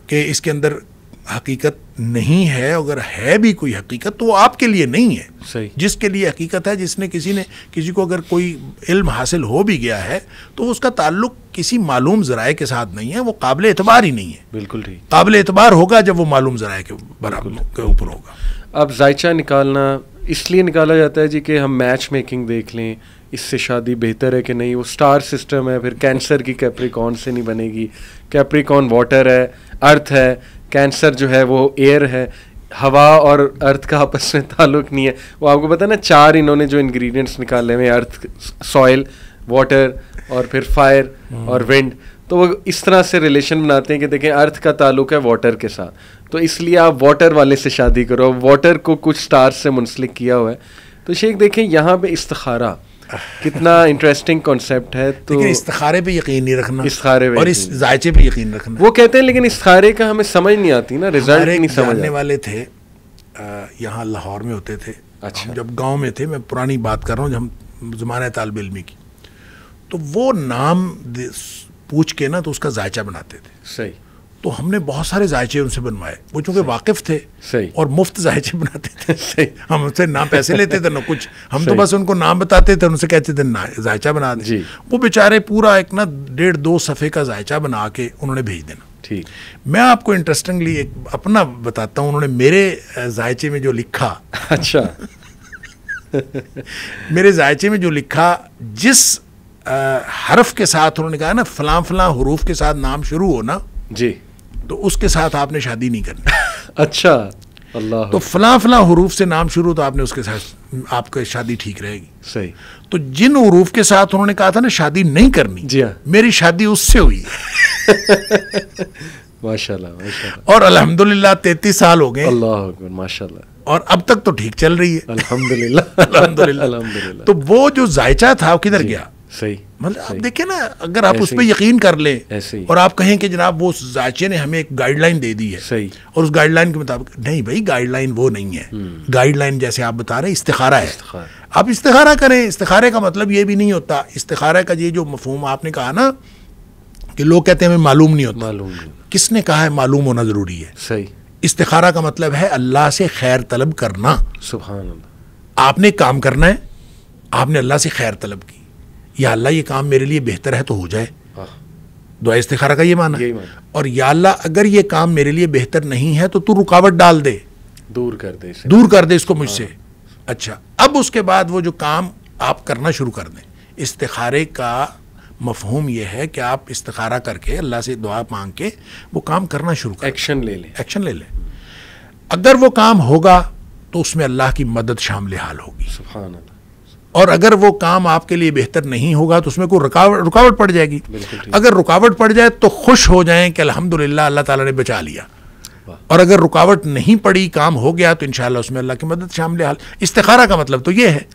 कि इसके अंदर हकीकत नहीं है अगर है भी कोई हकीकत तो वो आपके लिए नहीं है सही जिसके लिए हकीकत है जिसने किसी ने किसी को अगर कोई इल्म हासिल हो भी गया है तो उसका ताल्लुक किसी मालूम जराए के साथ नहीं है वो काबिल एतबार ही नहीं है बिल्कुल ठीक काबिल एतबार होगा जब वो मालूम जराए के बराबर के ऊपर होगा अब जायचा निकालना इसलिए निकाला जाता है जी कि हम मैच मेकिंग देख लें इससे शादी बेहतर है कि नहीं वो स्टार सिस्टम है फिर कैंसर की कैप्रिकॉन से नहीं बनेगी कैप्रिकॉन वाटर है अर्थ है कैंसर जो है वो एयर है हवा और अर्थ का आपस में ताल्लुक नहीं है वो आपको पता है ना चार इन्होंने जो इंग्रेडिएंट्स निकाले हुए अर्थ सॉयल वाटर और फिर फायर हम्म। और विंड तो वो इस तरह से रिलेशन बनाते हैं कि देखें अर्थ का ताल्लुक है वाटर के साथ तो इसलिए आप वाटर वाले से शादी करो वाटर को कुछ स्टार से मुंसलिक किया हुआ है तो शेख देखें यहाँ पे इस्तखारा कितना इंटरेस्टिंग कॉन्सेप्ट है तो इस्तारे पे यकीन नहीं रखना इस्तारे पे और इस जायचे पे यकीन रखना वो कहते हैं लेकिन ख़ारे का हमें समझ नहीं आती ना रिजल्ट नहीं समझने वाले थे यहाँ लाहौर में होते थे अच्छा जब गाँव में थे मैं पुरानी बात कर रहा हूँ हम जुमान तालब इलमी की तो वो नाम पूछ के ना तो उसका जायचा बनाते थे सही तो हमने बहुत सारे जायचे उनसे बनवाए वो चूंकि वाकिफ थे सही और मुफ्त जायचे बनाते थे सही हम उनसे ना पैसे लेते थे ना कुछ हम तो बस उनको नाम बताते थे उनसे कहते थे ना जायचा बना दे वो बेचारे पूरा एक ना डेढ़ दो सफ़े का जायचा बना के उन्होंने भेज देना ठीक मैं आपको इंटरेस्टिंगली एक अपना बताता हूँ उन्होंने मेरे जायचे में जो लिखा अच्छा [LAUGHS] मेरे जायचे में जो लिखा जिस आ, हरफ के साथ उन्होंने कहा ना फलां फलां हरूफ के साथ नाम शुरू हो ना जी तो उसके साथ आपने शादी नहीं करनी [LAUGHS] अच्छा अल्लाह तो फला फला हरूफ से नाम शुरू तो आपने उसके साथ आपका शादी ठीक रहेगी सही तो जिन हरूफ के साथ उन्होंने कहा था ना शादी नहीं करनी जी हाँ। मेरी शादी उससे हुई [LAUGHS] माशाल्लाह माशाल्लाह और अल्हम्दुलिल्लाह तैतीस साल हो गए अल्लाह माशाल्लाह और अब तक तो ठीक चल रही है अल्हम्दुलिल्लाह [LAUGHS] अल्हम्दुलिल्लाह तो वो जो जायचा था वो किधर गया सही मतलब आप देखें ना अगर आप उस पर यकीन कर लें और आप कहें कि जनाब वो जाचे ने हमें एक गाइडलाइन दे दी है सही और उस गाइडलाइन के मुताबिक नहीं भाई गाइडलाइन वो नहीं है गाइडलाइन हम्म। जैसे आप बता रहे इस्तारा है आप इस्तारा करें इस्तारे का मतलब ये भी नहीं होता इस्तारा का ये जो मफहम आपने कहा ना कि लोग कहते हैं हमें मालूम नहीं होता मालूम किसने कहा है मालूम होना ज़रूरी है सही इस्तारा का मतलब है अल्लाह से खैर तलब करना सुबह आपने काम करना है आपने अल्लाह से खैर तलब की या अल्लाह ये काम मेरे लिए बेहतर है तो हो जाए हाँ। दुआ इस्तारा का ये माना यही और या अल्लाह अगर ये काम मेरे लिए बेहतर नहीं है तो तू रुकावट डाल दे दूर कर दे इसे दूर कर दे इसको मुझसे हाँ। अच्छा अब उसके बाद वो जो काम आप करना शुरू कर दें इस्तारे का मफहूम यह है कि आप इस्तारा करके अल्लाह से दुआ मांग के वो काम करना शुरू कर एक्शन ले लें एक्शन ले लें अगर वो काम होगा तो उसमें अल्लाह की मदद शामिल हाल होगी सुबहान और अगर वो काम आपके लिए बेहतर नहीं होगा तो उसमें कोई रुकावट रुकावट पड़ जाएगी अगर रुकावट पड़ जाए तो खुश हो जाएं कि अल्हम्दुलिल्लाह अल्लाह ताला ने बचा लिया और अगर रुकावट नहीं पड़ी काम हो गया तो इन उसमें अल्लाह की मदद शामिल हाल इस्तारा का मतलब तो ये है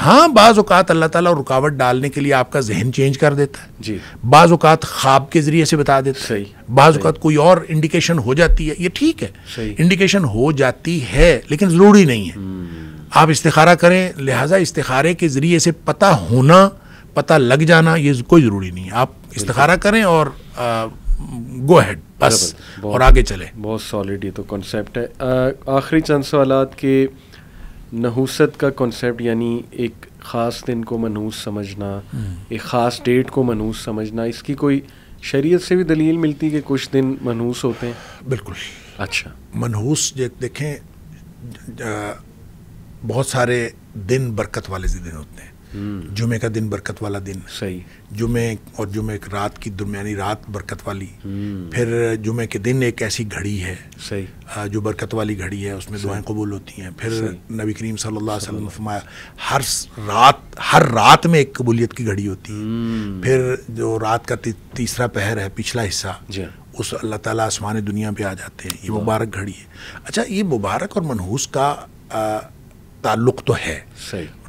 हाँ बाज़ात अल्लाह ताला रुकावट डालने के लिए आपका जहन चेंज कर देता है बाज़ात ख्वाब के ज़रिए से बता देता सही बाज़ कोई और इंडिकेशन हो जाती है ये ठीक है इंडिकेशन हो जाती है लेकिन ज़रूरी नहीं है हम्म। आप इस्तारा करें लिहाजा इस्तारे के ज़रिए से पता होना पता लग जाना ये कोई ज़रूरी नहीं है आप इस्तारा करें और गो हैड बस और आगे चले बहुत सॉलिड ये तो कॉन्सेप्ट है आखिरी चंद सवाल के नहूसत का कॉन्सेप्ट यानी एक ख़ास दिन को मनहूस समझना हम्म। एक ख़ास डेट को मनहूस समझना इसकी कोई शरीयत से भी दलील मिलती है कि कुछ दिन मनहूस होते हैं बिल्कुल अच्छा मनहूस देखें बहुत सारे दिन बरकत वाले दिन होते हैं हम्म। जुमे का दिन बरकत वाला दिन सही जुमे और जुमे रात की दरमिया रात बरकत वाली हम्म। फिर जुमे के दिन एक ऐसी घड़ी है सही जो बरकत वाली घड़ी है उसमें दुआएं कबूल होती हैं फिर नबी करीम सल्लल्लाहु अलैहि वसल्लम फरमाया हर रात हर रात में एक कबूलियत की घड़ी होती है हम्म। फिर जो रात का ती, तीसरा पहर है पिछला हिस्सा उस अल्लाह ताला आसमान दुनिया पे आ जाते हैं ये मुबारक घड़ी है अच्छा ये मुबारक और मनहूस का ताल्लुक तो है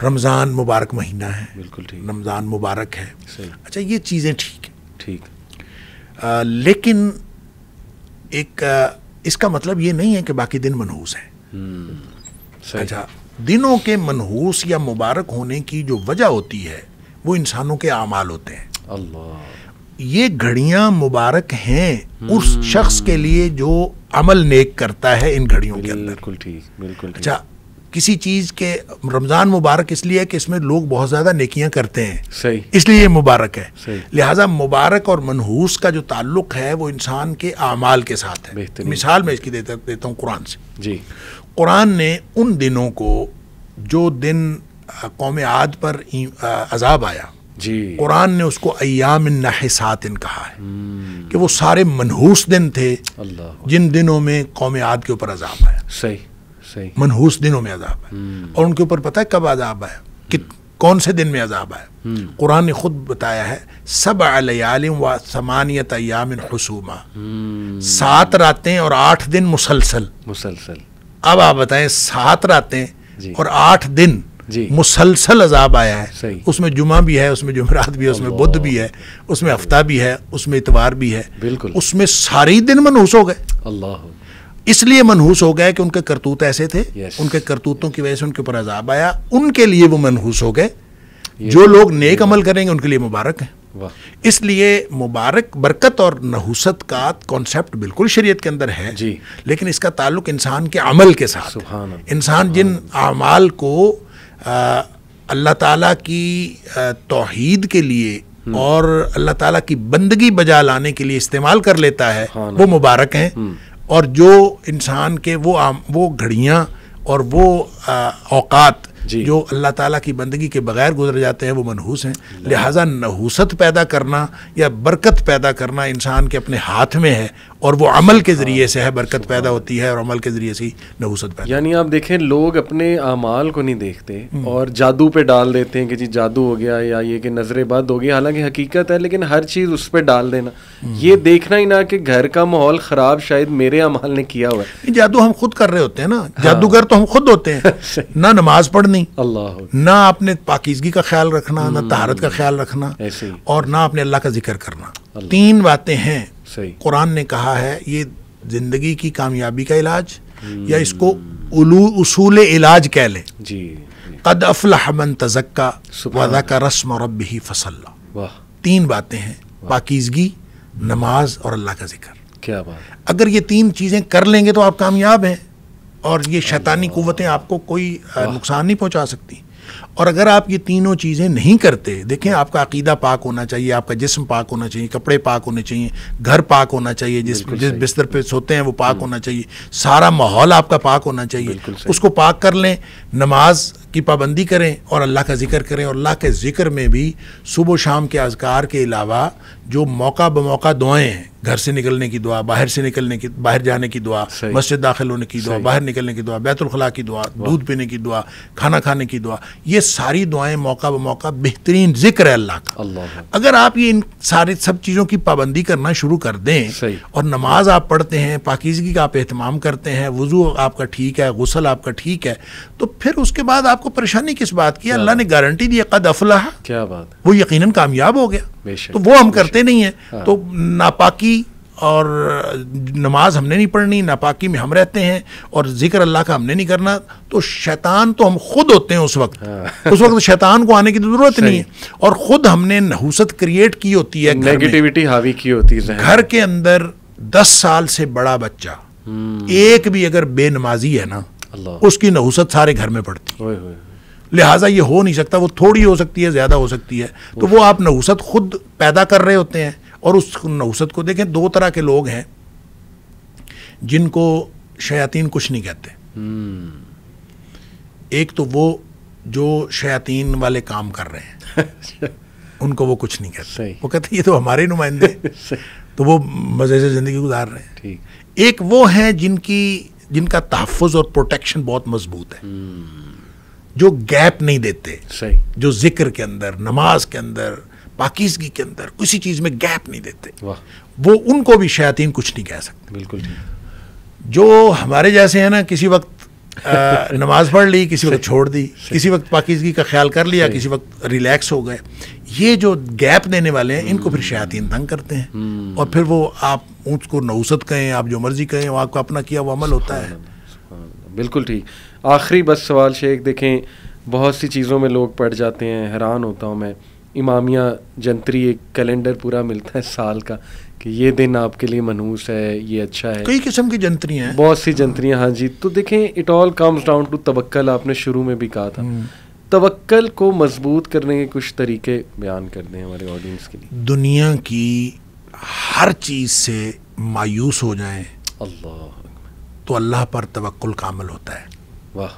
रमज़ान मुबारक महीना है बिल्कुल ठीक रमज़ान मुबारक है अच्छा ये चीज़ें ठीक है ठीक लेकिन एक आ, इसका मतलब ये नहीं है कि बाकी दिन मनहूस है हम्म, अच्छा दिनों के मनहूस या मुबारक होने की जो वजह होती है वो इंसानों के अमाल होते हैं अल्लाह ये घड़ियां मुबारक हैं उस हम्म। शख्स के लिए जो अमल नेक करता है इन घड़ियों के अंदर बिल्कुल ठीक बिल्कुल अच्छा किसी चीज़ के रमज़ान मुबारक इसलिए है कि इसमें लोग बहुत ज़्यादा नेकियां करते हैं सही इसलिए ये मुबारक है लिहाजा मुबारक और मनहूस का जो ताल्लुक है वो इंसान के अमाल के साथ है मिसाल मैं इसकी देता देता हूँ कुरान से जी कुरान ने उन दिनों को जो दिन कौम आद पर अजाब आया जी कुरान ने उसको अयाम इन कहा है हम्म। कि वो सारे मनहूस दिन थे जिन दिनों में कौम आद के ऊपर अजाब आया सही मनहूस दिनों में अजाब है हम्म। और उनके ऊपर पता है कब अजाब आया कि हम्म। कौन से दिन में अजाब आया हम्म। कुरान ने खुद बताया है सब अलयालिम व समानियत अयामिन हसूमा सात रातें और आठ दिन मुसलसल मुसलसल अब आप बताएं सात रातें और आठ दिन मुसलसल अजाब आया है उसमें जुमा भी है उसमें जुमरात भी है उसमें बुध भी है उसमें हफ्ता भी है उसमें इतवार भी है बिल्कुल उसमें सारे दिन मनहूस हो गए अल्लाह इसलिए मनहूस हो गए कि उनके करतूत ऐसे थे yes. उनके करतूतों yes. की वजह से उनके ऊपर अजाब आया उनके लिए वो मनहूस हो गए जो तो लोग नेक अमल करेंगे उनके लिए मुबारक है इसलिए मुबारक बरकत और नहुसत का कॉन्सेप्ट बिल्कुल शरीयत के अंदर है जी। लेकिन इसका ताल्लुक इंसान के अमल के साथ इंसान जिन अमाल को अल्लाह ताला की तोहीद के लिए हम्म। और अल्लाह ताला की बंदगी बजा लाने के लिए इस्तेमाल कर लेता है वो मुबारक हैं हम्म। और जो इंसान के वो आम, वो घड़ियाँ और वो औकात जो अल्लाह ताला की बंदगी के बगैर गुजर जाते हैं वो मनहूस हैं लिहाजा नहूसत पैदा करना या बरकत पैदा करना इंसान के अपने हाथ में है और वो अमल के हाँ। ज़रिए से है बरकत पैदा हाँ। होती है और अमल के ज़रिए से ही पैदा यानी आप देखें लोग अपने अमाल को नहीं देखते हम्म। और जादू पे डाल देते हैं कि जी जादू हो गया या ये कि नज़रें बंद हो गई हालांकि हकीकत है लेकिन हर चीज़ उस पर डाल देना हम्म। ये देखना ही ना कि घर का माहौल ख़राब शायद मेरे अमाल ने किया हुआ है जादू हम खुद कर रहे होते हैं ना हाँ। जादूगर तो हम खुद होते हैं [LAUGHS] ना नमाज पढ़नी अल्लाह ना आपने पाकिजगी का ख्याल रखना ना हम्म। तहारत का ख्याल रखना और ना अपने अल्लाह का जिक्र करना तीन बातें हैं सही कुरान ने कहा है ये ज़िंदगी की कामयाबी का इलाज हम्म। या इसको उसूल इलाज कह लें जी कद अफलाह तजक्का वादा का रस्म और अब ही फसल्ला तीन बातें हैं पाकिजगी नमाज और अल्लाह का जिक्र क्या बात अगर ये तीन चीज़ें कर लेंगे तो आप कामयाब हैं और ये शैतानी कुतें आपको कोई नुकसान नहीं पहुंचा सकती और अगर आप ये तीनों चीज़ें नहीं करते देखें आपका अकीदा पाक होना चाहिए आपका जिस्म पाक होना चाहिए कपड़े पाक होने चाहिए घर पाक होना चाहिए जिस जिस बिस्तर पे सोते हैं वो पाक हम्म। होना चाहिए सारा माहौल आपका पाक होना चाहिए उसको पाक कर लें नमाज की पाबंदी करें और अल्लाह का जिक्र करें और अल्लाह के जिक्र में भी सुबह शाम के अजगार के अलावा जो मौका ब मौका दुआएँ हैं घर से निकलने की दुआ बाहर से निकलने की बाहर जाने की दुआ मस्जिद दाखिल होने की दुआ बाहर निकलने की दुआ बैतुलखला की दुआ दूध पीने की दुआ खाना खाने की दुआ ये सारी दुआएं मौका ब मौका बेहतरीन जिक्र है अल्लाह का अल्लाह अगर आप ये इन सारे सब चीज़ों की पाबंदी करना शुरू कर दें और नमाज आप पढ़ते हैं पाकिजगी का आप एहतमाम करते हैं वज़ू आपका ठीक है गसल आपका ठीक है तो फिर उसके बाद आपको परेशानी किस बात की अल्लाह ने गारंटी दी कद अफला क्या बात वो यकीन कामयाब हो गया तो वो हम करते नहीं है हाँ। तो नापाकी और नमाज हमने नहीं पढ़नी नापाकी में हम रहते हैं और जिक्र अल्लाह का हमने नहीं करना तो शैतान तो हम खुद होते हैं उस वक्त हाँ। उस वक्त तो शैतान को आने की तो ज़रूरत नहीं है और ख़ुद हमने नहुसत क्रिएट की होती है नेगेटिविटी हावी की होती है घर के अंदर दस साल से बड़ा बच्चा हम्म। एक भी अगर बेनमाजी है ना उसकी नहूसत सारे घर में पड़ती है लिहाजा ये हो नहीं सकता वो थोड़ी हो सकती है ज़्यादा हो सकती है तो वो आप नहुसत खुद पैदा कर रहे होते हैं और उस नौसत को देखें दो तरह के लोग हैं जिनको शयातीन कुछ नहीं कहते हम्म। एक तो वो जो शयातीन वाले काम कर रहे हैं [LAUGHS] अच्छा। उनको वो कुछ नहीं कहते वो कहते ये तो हमारे नुमाइंदे [LAUGHS] तो वो मज़े से ज़िंदगी गुजार रहे हैं एक वो हैं जिनकी जिनका तहफ़ और प्रोटेक्शन बहुत मजबूत है हम्म। जो गैप नहीं देते सही जो जिक्र के अंदर नमाज के अंदर पाकिजगी के अंदर उसी चीज़ में गैप नहीं देते वो उनको भी शयातीन कुछ नहीं कह सकते बिल्कुल जो हमारे जैसे है ना किसी वक्त आ, [LAUGHS] नमाज पढ़ ली किसी वक्त छोड़ दी किसी वक्त पाकिजगी का ख्याल कर लिया किसी वक्त रिलैक्स हो गए ये जो गैप देने वाले हैं इनको फिर शयातीन तंग करते हैं हम्म। और फिर वो आप को नौसत कहें आप जो मर्जी कहें वो आपको अपना किया हुआ अमल होता है बिल्कुल ठीक आखिरी बस सवाल शेख देखें बहुत सी चीज़ों में लोग पड़ जाते हैं हैरान होता हूँ मैं इमामिया जंतरी एक कैलेंडर पूरा मिलता है साल का कि ये दिन आपके लिए मनहूस है ये अच्छा है कई किस्म की जंतरियाँ हैं बहुत सी जंतरियाँ हाँ जी तो देखें it all comes down to तवक्ल आपने शुरू में भी कहा था हम्म। तवक्ल को मजबूत करने के कुछ तरीके बयान कर दें हमारे ऑडियंस के लिए दुनिया की हर चीज़ से मायूस हो जाए अल्लाह तो अल्लाह पर तवक्ल कामल होता है वाह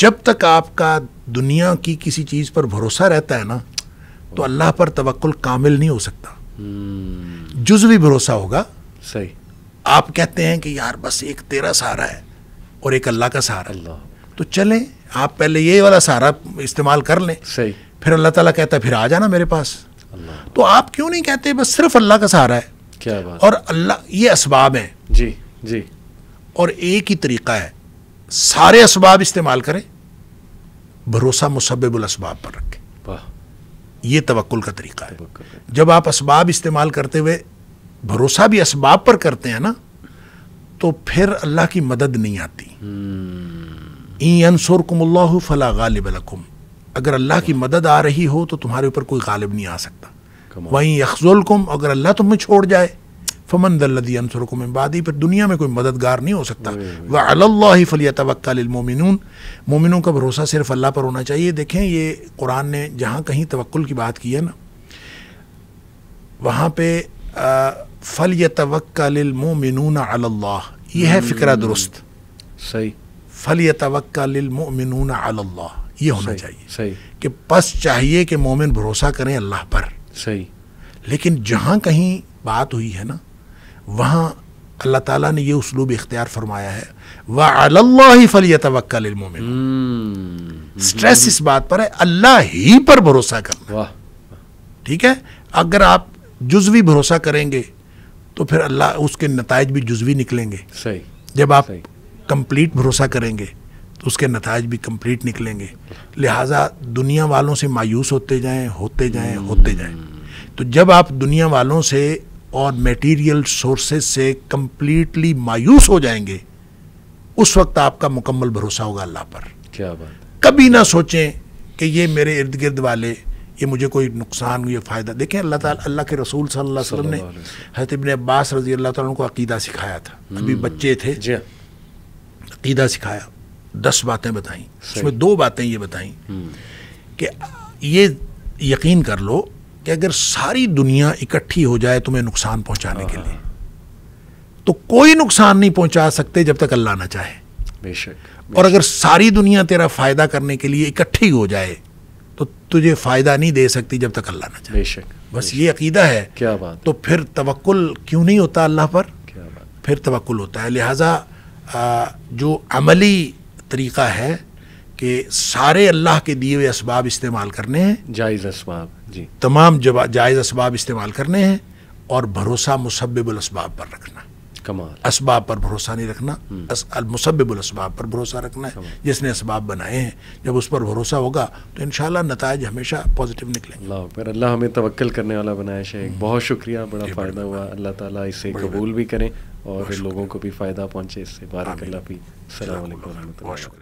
जब तक आपका दुनिया की किसी चीज़ पर भरोसा रहता है ना तो अल्लाह पर तवक्ल कामिल नहीं हो सकता हम्म। जुजवी भरोसा होगा सही आप कहते हैं कि यार बस एक तेरा सहारा है और एक अल्लाह का सहारा अल्लाह तो चले आप पहले ये वाला सहारा इस्तेमाल कर लें सही फिर अल्लाह ताला कहता है फिर आ जाना मेरे पास तो आप क्यों नहीं कहते बस सिर्फ अल्लाह का सहारा है क्या बात और अल्लाह ये इसबाब हैं जी जी और एक ही तरीका है सारे इसबाब इस्तेमाल करें भरोसा मुसबुल इसबाब पर रखें वाह ये तवक्ल का तरीका है जब आप इसबाब इस्तेमाल करते हुए भरोसा भी इसबाब पर करते हैं ना तो फिर अल्लाह की मदद नहीं आती ईनसुर हम्म। कुमल्लाह फला गालिब लकुम अगर अल्लाह की मदद आ रही हो तो तुम्हारे ऊपर कोई गालिब नहीं आ सकता वहीं यकजुल कुम अगर अल्लाह तुम्हें छोड़ जाए फमन पर दुनिया में कोई मददगार नहीं हो सकता वह अल्लाह फलिया तवक्लमिन मोमिनों का भरोसा सिर्फ अल्लाह पर होना चाहिए देखें ये कुरान ने जहाँ कहीं तवक्ल की बात की है ना वहाँ पे फल यतवक्लमिन अल्लाह ये है फिक्र दुरुस्त सही फल यतवक्लमिन अल्लाह ये होना चाहिए सही कि बस चाहिए कि मोमिन भरोसा करें अल्लाह पर सही लेकिन जहाँ कहीं बात हुई है ना वहाँ अल्लाह ताला ने ये उसलूब इख्तियार फरमाया है वह अल्लाह फली तवक्ल स्ट्रेस इस बात पर है अल्लाह ही पर भरोसा करना ठीक है अगर आप जुजवी भरोसा करेंगे तो फिर अल्लाह उसके नतज भी जुजवी निकलेंगे सही जब आप कंप्लीट भरोसा करेंगे तो उसके नतज भी कंप्लीट निकलेंगे लिहाजा दुनिया वालों से मायूस होते जाएं होते जाएं होते जाएं हम्म। तो जब आप दुनिया वालों से और मटेरियल सोर्सेज से कम्प्लीटली मायूस हो जाएंगे उस वक्त आपका मुकम्मल भरोसा होगा अल्लाह पर क्या बात कभी ना सोचें कि ये मेरे इर्द गिर्द वाले ये मुझे कोई नुकसान ये फ़ायदा देखें अल्लाह ताला अल्लाह के रसूल सल्लल्लाहु अलैहि वसल्लम ने हज़रत इब्न अब्बास रजी अल्लाह ताला को अकीदा सिखाया था अभी हम्म। बच्चे थे अकीदा सिखाया दस बातें बताई उसमें दो बातें ये बताई हम्म। कि ये यकीन कर लो कि अगर सारी दुनिया इकट्ठी हो जाए तुम्हें नुकसान पहुंचाने के लिए तो कोई नुकसान नहीं पहुंचा सकते जब तक अल्लाह ना चाहे बेशक, और अगर सारी दुनिया तेरा फायदा करने के लिए इकट्ठी हो जाए तो तुझे फायदा नहीं दे सकती जब तक अल्लाह ना चाहे बेशक बस ये अकीदा है क्या बात तो फिर तवक्ल क्यों नहीं होता अल्लाह पर क्या बात फिर तवक्ल होता है लिहाजा जो अमली तरीका है कि सारे अल्लाह के दिए हुए इस्तेमाल करने हैं जायज़ इसबाब जी तमाम जायज़ इसबाब इस्तेमाल करने हैं और भरोसा इसबाब पर रखना कमाल इसबाब पर भरोसा नहीं रखना इसबाब हम्म। पर भरोसा रखना है जिसने इसबाब बनाए हैं जब उस पर भरोसा होगा तो इन नतज हमेशा पॉजिटिव निकलेंगे अल्लाह पर अल्लाह हमें तवक्ल करने वाला बनाए शेख हम्म। बहुत शुक्रिया बड़ा फ़ायदा हुआ अल्लाह ताला इसे कबूल भी करें और लोगों को भी फ़ायदा पहुँचे इससे बारक भी सलाम बहुत शुक्रिया